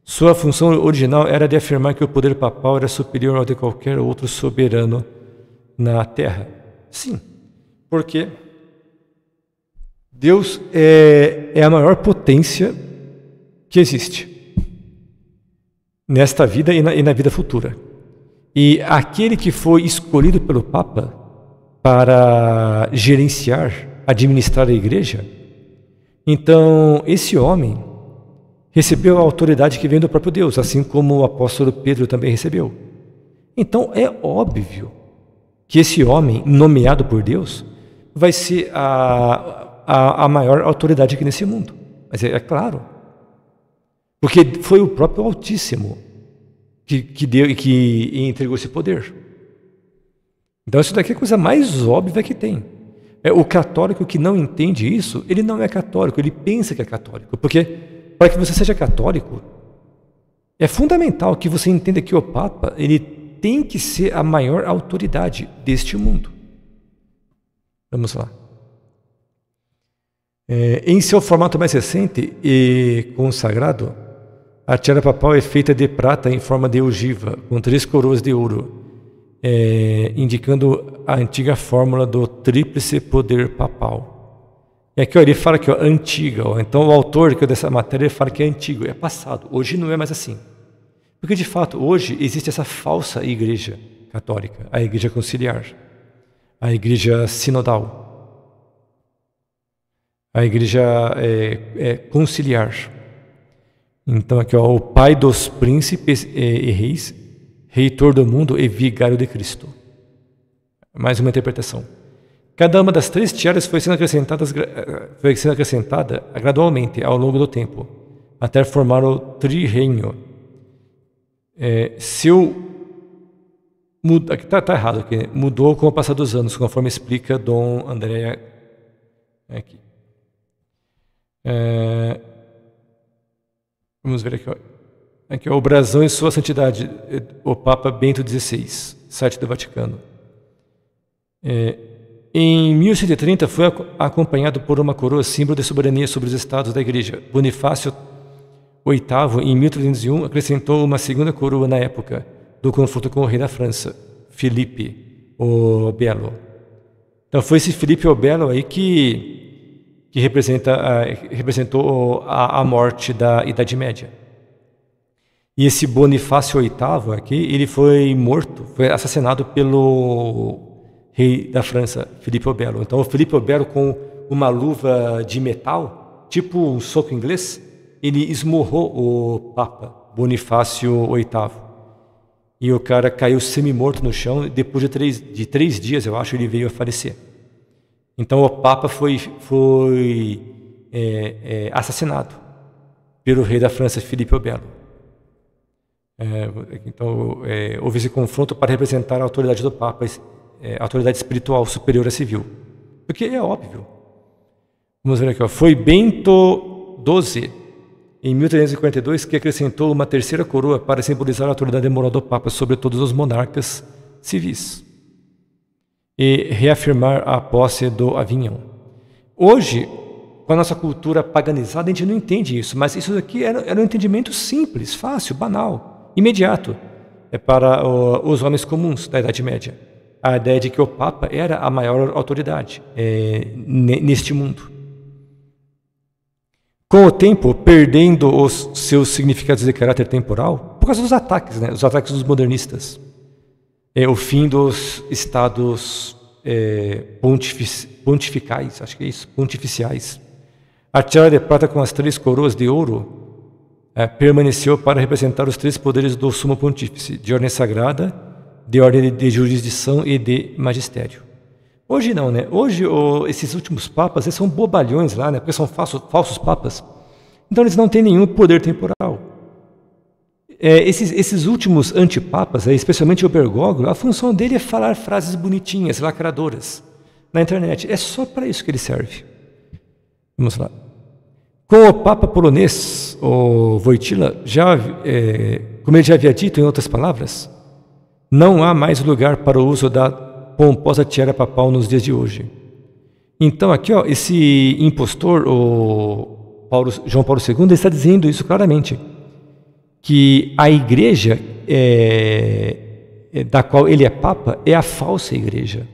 Sua função original era de afirmar que o poder papal era superior ao de qualquer outro soberano na terra. Sim, porque Deus é, é a maior potência que existe nesta vida e na, e na vida futura. E aquele que foi escolhido pelo Papa para gerenciar, administrar a igreja, então esse homem recebeu a autoridade que vem do próprio Deus, assim como o apóstolo Pedro também recebeu. Então é óbvio que esse homem, nomeado por Deus, vai ser a, a, a maior autoridade aqui nesse mundo. Mas é, é claro. Porque foi o próprio Altíssimo que, que, deu, que entregou esse poder. Então, isso daqui é a coisa mais óbvia que tem. É, o católico que não entende isso, ele não é católico, ele pensa que é católico. Porque para que você seja católico, é fundamental que você entenda que o Papa ele tem que ser a maior autoridade deste mundo. Vamos lá. É, em seu formato mais recente e consagrado, a tiara papal é feita de prata em forma de ogiva, com três coroas de ouro, é, indicando a antiga fórmula do tríplice poder papal. E aqui ó, ele fala que é antiga. Ó. Então o autor que dessa matéria fala que é antigo, é passado. Hoje não é mais assim. Porque de fato hoje existe essa falsa igreja católica, a igreja conciliar, a igreja sinodal, a igreja é, é, conciliar. Então aqui ó, o Pai dos príncipes e reis, reitor do mundo e vigário de Cristo. Mais uma interpretação. Cada uma das três tiaras foi sendo, eh, foi sendo acrescentada gradualmente ao longo do tempo, até formar o tri É, seu muda, tá, tá, errado aqui, mudou com o passar dos anos, conforme explica Dom Andréia aqui. É, Vamos ver aqui. Aqui, ó, o brasão em sua santidade, é, o Papa Bento XVI, site do Vaticano. É, em 1130 foi acompanhado por uma coroa símbolo de soberania sobre os estados da Igreja. Bonifácio VIII, em 1301, acrescentou uma segunda coroa na época do confronto com o rei da França, Filipe o Belo. Então foi esse Filipe o Belo aí que que representa, representou a, a morte da Idade Média. E esse Bonifácio VIII aqui, ele foi morto, foi assassinado pelo rei da França, Filipe o Belo. Então, o Filipe o Belo, com uma luva de metal, tipo um soco inglês, ele esmurrou o Papa Bonifácio VIII. E o cara caiu semi-morto no chão. Depois de três, de três dias, eu acho, ele veio a falecer. Então o Papa foi, foi é, é, assassinado pelo rei da França, Filipe o Belo. É, então é, houve esse confronto para representar a autoridade do Papa, é, a autoridade espiritual superior à civil. Porque é óbvio. Vamos ver aqui. Ó. Foi Bento XII, em 1352, que acrescentou uma terceira coroa para simbolizar a autoridade moral do Papa sobre todos os monarcas civis e reafirmar a posse do Avignon. Hoje, com a nossa cultura paganizada, a gente não entende isso, mas isso aqui era, era um entendimento simples, fácil, banal, imediato é para o, os homens comuns da Idade Média. A ideia de que o Papa era a maior autoridade é, neste mundo. Com o tempo, perdendo os seus significados de caráter temporal, por causa dos ataques, né, os ataques dos modernistas é, o fim dos estados é, pontificais, acho que é isso, pontificiais. A tiara de prata com as três coroas de ouro é, permaneceu para representar os três poderes do Sumo Pontífice, de ordem sagrada, de ordem de jurisdição e de magistério. Hoje não, né? Hoje esses últimos papas eles são bobalhões lá, né? Porque são falsos papas. Então eles não têm nenhum poder temporal. É, esses, esses últimos antipapas, especialmente o Bergoglio, a função dele é falar frases bonitinhas, lacradoras, na internet. É só para isso que ele serve. Vamos lá. Com o Papa polonês, o Wojtyla, já, é, como ele já havia dito em outras palavras, não há mais lugar para o uso da pomposa tiara papal nos dias de hoje. Então aqui, ó, esse impostor, o Paulo, João Paulo II, está dizendo isso claramente que a igreja é, é, da qual ele é papa é a falsa igreja.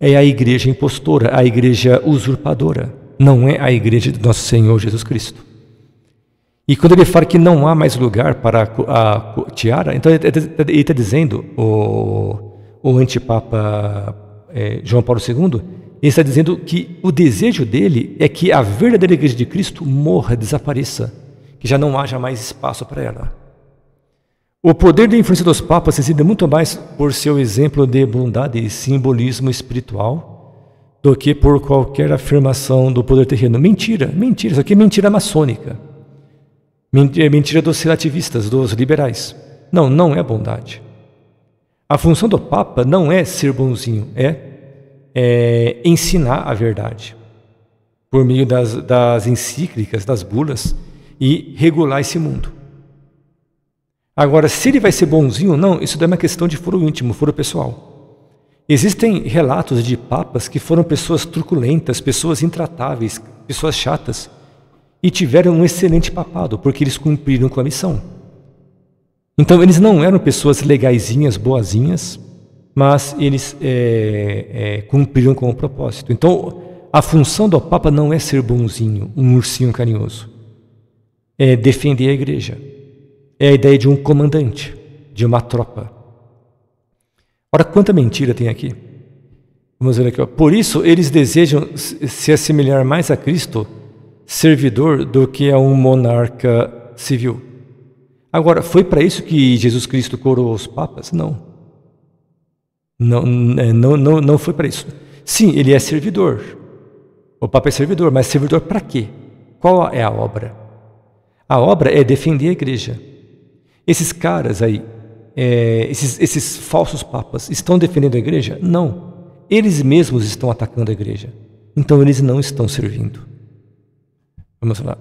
É a igreja impostora, a igreja usurpadora. Não é a igreja do nosso Senhor Jesus Cristo. E quando ele fala que não há mais lugar para a tiara, então ele está tá, tá dizendo, o, o antipapa é, João Paulo II, ele está dizendo que o desejo dele é que a verdadeira igreja de Cristo morra, desapareça que já não haja mais espaço para ela. O poder de influência dos papas reside muito mais por seu exemplo de bondade e simbolismo espiritual do que por qualquer afirmação do poder terreno. Mentira, mentira, isso aqui é mentira maçônica. É mentira dos relativistas, dos liberais. Não, não é bondade. A função do Papa não é ser bonzinho, é, é ensinar a verdade por meio das, das encíclicas, das bulas e regular esse mundo. Agora, se ele vai ser bonzinho ou não, isso daí é uma questão de foro íntimo, foro pessoal. Existem relatos de papas que foram pessoas truculentas, pessoas intratáveis, pessoas chatas, e tiveram um excelente papado, porque eles cumpriram com a missão. Então, eles não eram pessoas legaisinhas, boazinhas, mas eles é, é, cumpriram com o propósito. Então, a função do Papa não é ser bonzinho, um ursinho carinhoso é defender a igreja. É a ideia de um comandante, de uma tropa. Ora, quanta mentira tem aqui. Vamos ver aqui. Ó. Por isso, eles desejam se assemelhar mais a Cristo, servidor, do que a um monarca civil. Agora, foi para isso que Jesus Cristo coroou os papas? Não. Não, é, não, não, não foi para isso. Sim, ele é servidor. O Papa é servidor, mas servidor para quê? Qual é a obra? A obra é defender a igreja. Esses caras aí, é, esses, esses falsos papas, estão defendendo a igreja? Não. Eles mesmos estão atacando a igreja. Então eles não estão servindo. Vamos lá.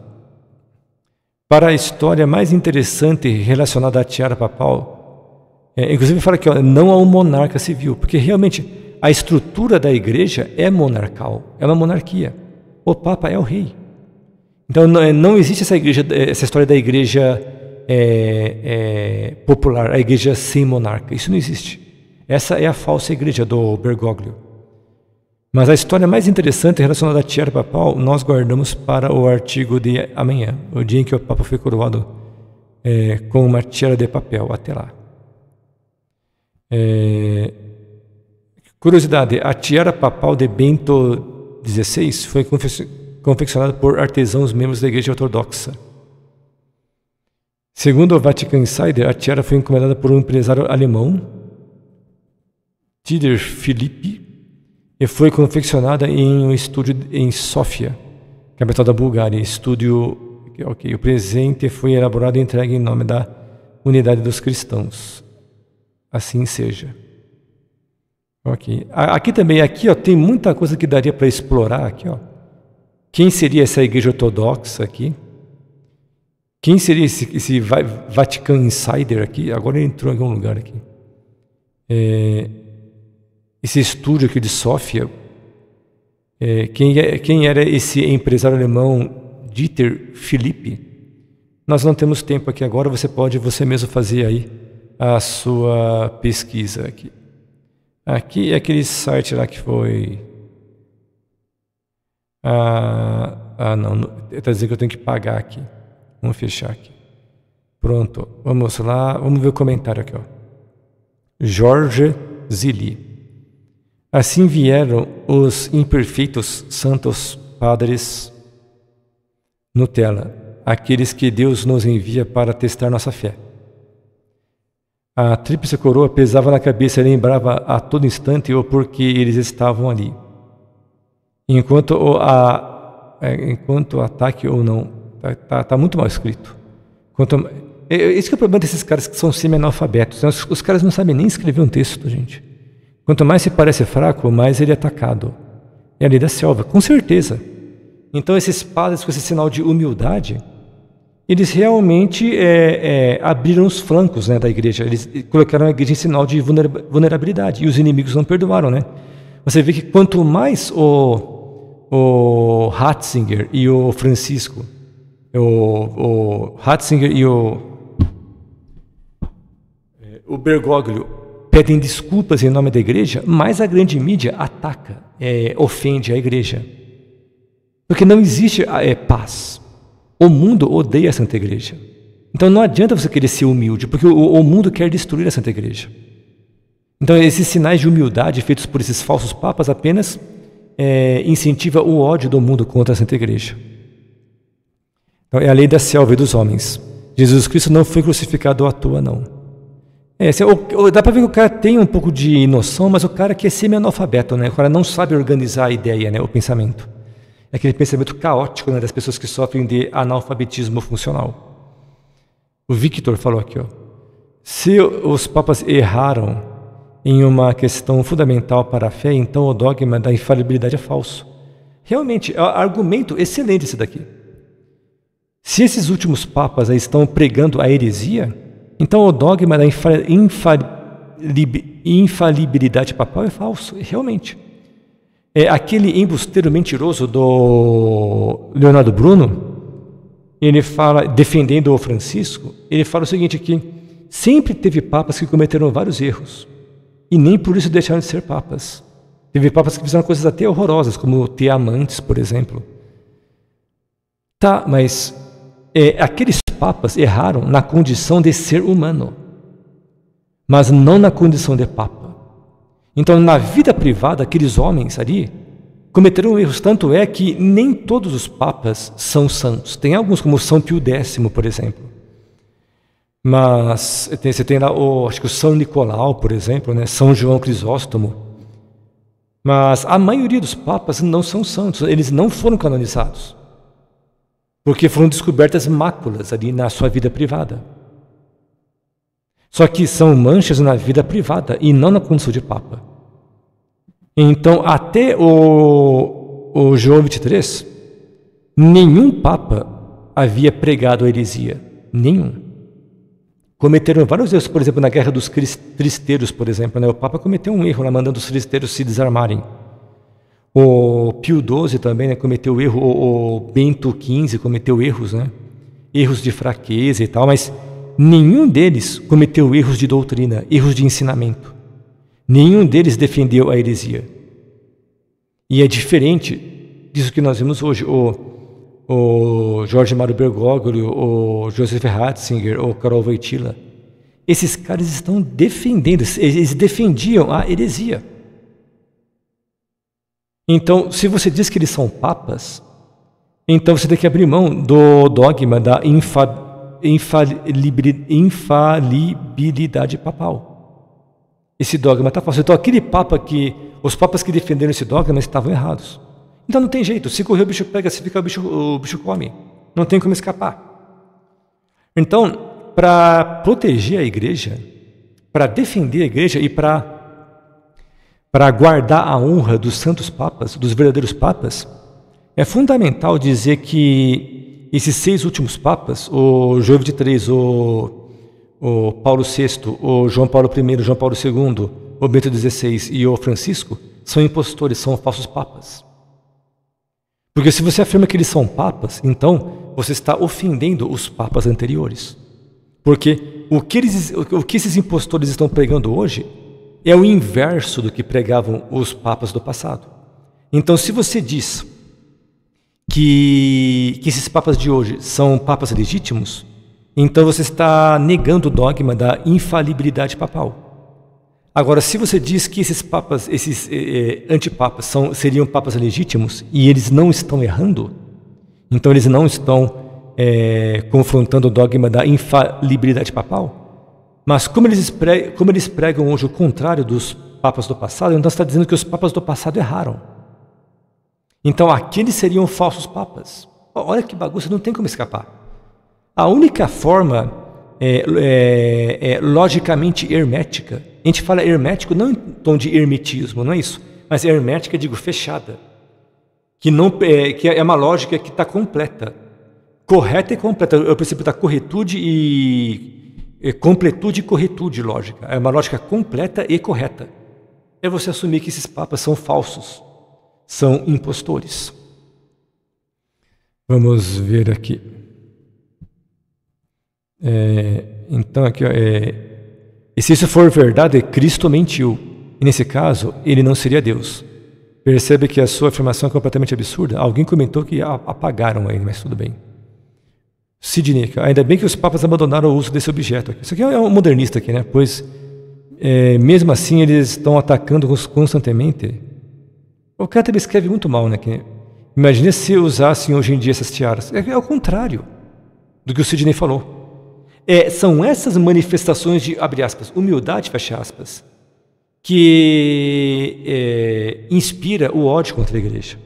Para a história mais interessante relacionada à tiara papal, é, inclusive fala que não há um monarca civil, porque realmente a estrutura da igreja é monarcal, é uma monarquia. O papa é o rei. Então é, não, existe essa, igreja, é, essa história da igreja é, é, popular, a igreja sem monarca. Isso não existe. Essa é a falsa igreja do Bergoglio. Mas a história mais interessante relacionada à Tiara Papal nós guardamos para o artigo de amanhã, o dia em que o Papa foi coroado é, com uma tiara de papel. Até lá. É, curiosidade: a tiara papal de Bento XVI foi confessada confeccionada por artesãos membros da Igreja Ortodoxa. Segundo o Vatican Insider, a tiara foi encomendada por um empresário alemão, Tider Filipe, e foi confeccionada em um estúdio em Sófia, é capital da Bulgária. Estúdio. Ok, o presente foi elaborado e entregue em nome da unidade dos cristãos. Assim seja. Ok. Aqui também, aqui ó, tem muita coisa que daria para explorar aqui, ó. Quem seria essa igreja ortodoxa aqui? Quem seria esse, esse Vatican Insider aqui? Agora ele entrou em algum lugar aqui. É, esse estúdio aqui de Sofia. É, quem, é, quem era esse empresário alemão Dieter Felipe? Nós não temos tempo aqui agora, você pode você mesmo fazer aí a sua pesquisa aqui. Aqui é aquele site lá que foi ah, ah não, está dizendo que eu tenho que pagar aqui. Vamos fechar aqui. Pronto, vamos lá, vamos ver o comentário aqui. Ó. Jorge Zili. Assim vieram os imperfeitos santos padres Nutella, aqueles que Deus nos envia para testar nossa fé. A tríplice coroa pesava na cabeça e lembrava a todo instante o porquê eles estavam ali enquanto a, é, enquanto ataque ou não. Tá, tá, tá muito mal escrito. Quanto, esse é, é, é o problema desses caras que são semi-analfabetos. Né? Os, os, caras não sabem nem escrever um texto, gente. Quanto mais se parece fraco, mais ele é atacado. É a lei da selva, com certeza. Então, esses padres com esse sinal de humildade, eles realmente é, é, abriram os flancos né, da igreja. Eles colocaram a igreja em sinal de vulnerabilidade. E os inimigos não perdoaram, né? Você vê que quanto mais o o Ratzinger e o Francisco. O, o Ratzinger e o, é, o Bergoglio pedem desculpas em nome da igreja, mas a grande mídia ataca, é, ofende a igreja. Porque não existe ah, é, paz. O mundo odeia a Santa Igreja. Então não adianta você querer ser humilde, porque o, o mundo quer destruir a Santa Igreja. Então esses sinais de humildade feitos por esses falsos papas apenas é, incentiva o ódio do mundo contra a Santa Igreja. Então, é a lei da selva e dos homens. Jesus Cristo não foi crucificado à toa, não. É, é dá para ver que o cara tem um pouco de noção, mas o cara que é semi-analfabeto, né? o cara não sabe organizar a ideia, né? o pensamento. É aquele pensamento caótico né? das pessoas que sofrem de analfabetismo funcional. O Victor falou aqui, ó. Se os papas erraram em uma questão fundamental para a fé, então o dogma da infalibilidade é falso. Realmente, é um argumento excelente esse daqui. Se esses últimos papas estão pregando a heresia, então o dogma da infalibilidade papal é falso, realmente. É aquele embusteiro mentiroso do Leonardo Bruno, ele fala, defendendo o Francisco, ele fala o seguinte aqui, sempre teve papas que cometeram vários erros e nem por isso deixaram de ser papas. Teve papas que fizeram coisas até horrorosas, como ter amantes, por exemplo. Tá, mas é, aqueles papas erraram na condição de ser humano, mas não na condição de papa. Então, na vida privada, aqueles homens ali cometeram erros, tanto é que nem todos os papas são santos. Tem alguns, como São Pio X, por exemplo. Mas você tem lá, o, acho que o São Nicolau, por exemplo, né? São João Crisóstomo. Mas a maioria dos papas não são santos, eles não foram canonizados. Porque foram descobertas máculas ali na sua vida privada. Só que são manchas na vida privada e não na condição de papa. Então, até o, o João 23, nenhum papa havia pregado a heresia. Nenhum cometeram vários erros, por exemplo, na Guerra dos Tristeiros, por exemplo, né? o Papa cometeu um erro lá, mandando os tristeiros se desarmarem. O Pio XII também né, cometeu erro, o, o Bento XV cometeu erros, né? erros de fraqueza e tal, mas nenhum deles cometeu erros de doutrina, erros de ensinamento. Nenhum deles defendeu a heresia. E é diferente disso que nós vemos hoje. O, o Jorge Mário Bergoglio, o Joseph Ratzinger, o Karol Wojtyla. Esses caras estão defendendo, eles defendiam a heresia. Então, se você diz que eles são papas, então você tem que abrir mão do dogma da infa, infalibilidade papal. Esse dogma está falso. Então, aquele papa que. Os papas que defenderam esse dogma estavam errados. Então não tem jeito. Se correr, o bicho pega, se fica, o bicho, o bicho come. Não tem como escapar. Então, para proteger a igreja, para defender a igreja e para para guardar a honra dos santos papas, dos verdadeiros papas, é fundamental dizer que esses seis últimos papas, o João XXIII, o, o Paulo VI, o João Paulo I, João Paulo II, o Bento XVI e o Francisco, são impostores, são falsos papas. Porque se você afirma que eles são papas, então você está ofendendo os papas anteriores. Porque o que, eles, o que esses impostores estão pregando hoje é o inverso do que pregavam os papas do passado. Então, se você diz que, que esses papas de hoje são papas legítimos, então você está negando o dogma da infalibilidade papal. Agora, se você diz que esses papas, esses eh, eh, antipapas são, seriam papas legítimos e eles não estão errando, então eles não estão eh, confrontando o dogma da infalibilidade papal. Mas como eles, pregam, como eles pregam hoje o contrário dos papas do passado, então está dizendo que os papas do passado erraram. Então aqueles seriam falsos papas. Olha que bagunça, não tem como escapar. A única forma é, é, é, logicamente hermética a gente fala hermético não em tom de hermetismo, não é isso? Mas é hermética, digo, fechada. Que, não, é, que é uma lógica que está completa. Correta e completa. eu percebo da corretude e. É, completude e corretude lógica. É uma lógica completa e correta. É você assumir que esses papas são falsos, são impostores. Vamos ver aqui. É, então, aqui, ó, é, e se isso for verdade, Cristo mentiu. E nesse caso, ele não seria Deus. Percebe que a sua afirmação é completamente absurda? Alguém comentou que apagaram ele, mas tudo bem. Sidney, ainda bem que os papas abandonaram o uso desse objeto. Isso aqui é um modernista aqui, né? Pois, é, mesmo assim, eles estão atacando constantemente. O cara também escreve muito mal, né? Imagina se usassem hoje em dia essas tiaras. É, é o contrário do que o Sidney falou. É, são essas manifestações de, abre aspas, humildade, fecha aspas, que é, inspira o ódio contra a igreja.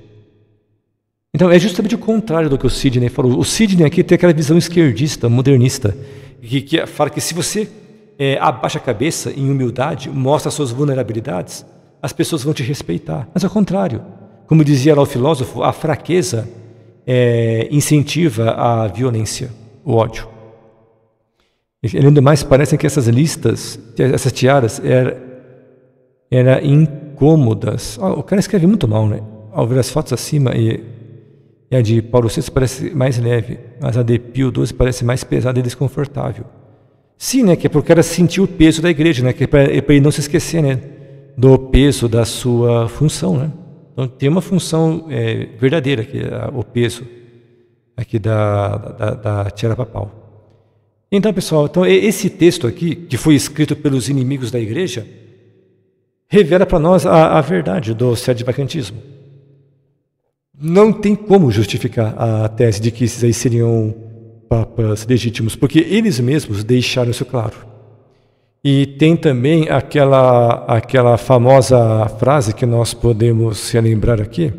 Então, é justamente o contrário do que o Sidney falou. O Sidney aqui tem aquela visão esquerdista, modernista, que, que fala que se você é, abaixa a cabeça em humildade, mostra suas vulnerabilidades, as pessoas vão te respeitar. Mas ao contrário, como dizia lá o filósofo, a fraqueza é, incentiva a violência, o ódio. Além do mais, parece que essas listas, essas tiaras, eram era incômodas. Oh, o cara escreve muito mal, né? Ao ver as fotos acima, e, e a de Paulo VI parece mais leve, mas a de Pio XII parece mais pesada e desconfortável. Sim, né? Que é porque era sentir o peso da igreja, né? Que é para é ele não se esquecer, né? Do peso da sua função, né? Então tem uma função é, verdadeira, que é o peso aqui da, da, da tiara papal. Então, pessoal, então esse texto aqui, que foi escrito pelos inimigos da igreja, revela para nós a, a, verdade do sedivacantismo. Não tem como justificar a tese de que esses aí seriam papas legítimos, porque eles mesmos deixaram isso claro. E tem também aquela, aquela famosa frase que nós podemos relembrar aqui.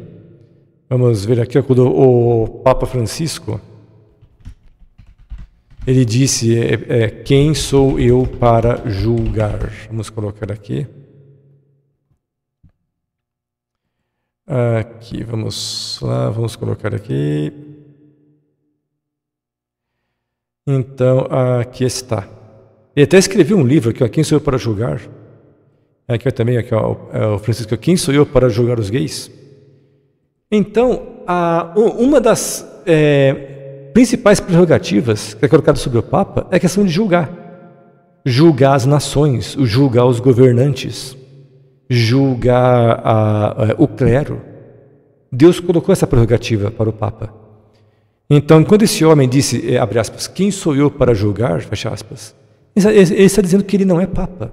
Vamos ver aqui quando o Papa Francisco ele disse: é, é, Quem sou eu para julgar? Vamos colocar aqui. Aqui, vamos lá, vamos colocar aqui. Então, aqui está. Ele até escreveu um livro aqui, ó, Quem Sou Eu para Julgar? Aqui também, aqui, ó, é o Francisco, Quem Sou Eu para Julgar os Gays? Então, a, uma das é, principais prerrogativas que é colocado sobre o Papa é a questão de julgar. Julgar as nações, julgar os governantes, julgar a, a, o clero. Deus colocou essa prerrogativa para o Papa. Então, quando esse homem disse, eh, abre aspas, quem sou eu para julgar, fecha aspas, ele está dizendo que ele não é Papa.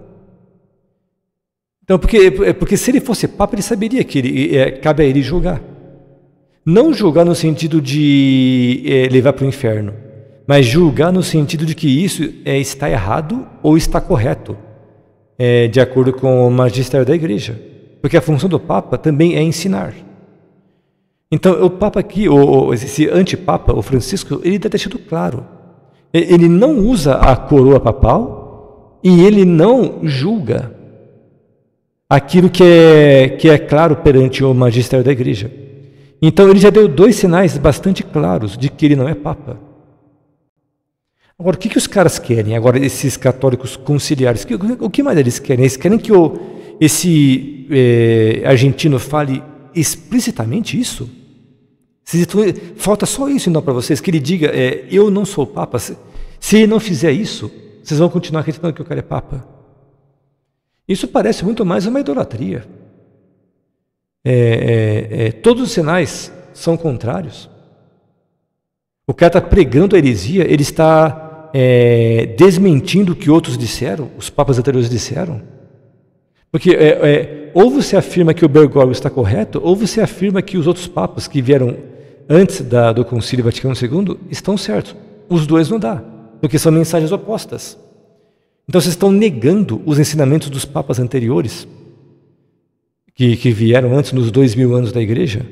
Então, porque, eh, porque se ele fosse Papa, ele saberia que ele, é, cabe a ele julgar. Não julgar no sentido de é, levar para o inferno, mas julgar no sentido de que isso é, está errado ou está correto, é, de acordo com o magistério da igreja. Porque a função do Papa também é ensinar. Então, o Papa aqui, o, esse antipapa, o Francisco, ele está deixando claro. Ele não usa a coroa papal e ele não julga aquilo que é, que é claro perante o magistério da igreja. Então ele já deu dois sinais bastante claros de que ele não é Papa. Agora, o que, que os caras querem? Agora, esses católicos conciliares, o que mais eles querem? Eles querem que o, esse é, argentino fale explicitamente isso? Falta só isso então para vocês, que ele diga, é, eu não sou Papa. Se, se ele não fizer isso, vocês vão continuar acreditando que o cara é Papa. Isso parece muito mais uma idolatria. É, é, é, todos os sinais são contrários. O cara está pregando a heresia, ele está é, desmentindo o que outros disseram, os papas anteriores disseram. Porque é, é, ou você afirma que o Bergoglio está correto, ou você afirma que os outros papas que vieram antes da, do Concílio Vaticano II estão certos. Os dois não dá, porque são mensagens opostas. Então vocês estão negando os ensinamentos dos papas anteriores que, que vieram antes nos dois mil anos da igreja,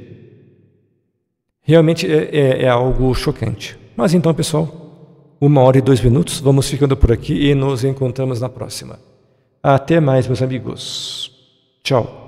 realmente é, é, é algo chocante. Mas então, pessoal, uma hora e dois minutos, vamos ficando por aqui e nos encontramos na próxima. Até mais, meus amigos. Tchau.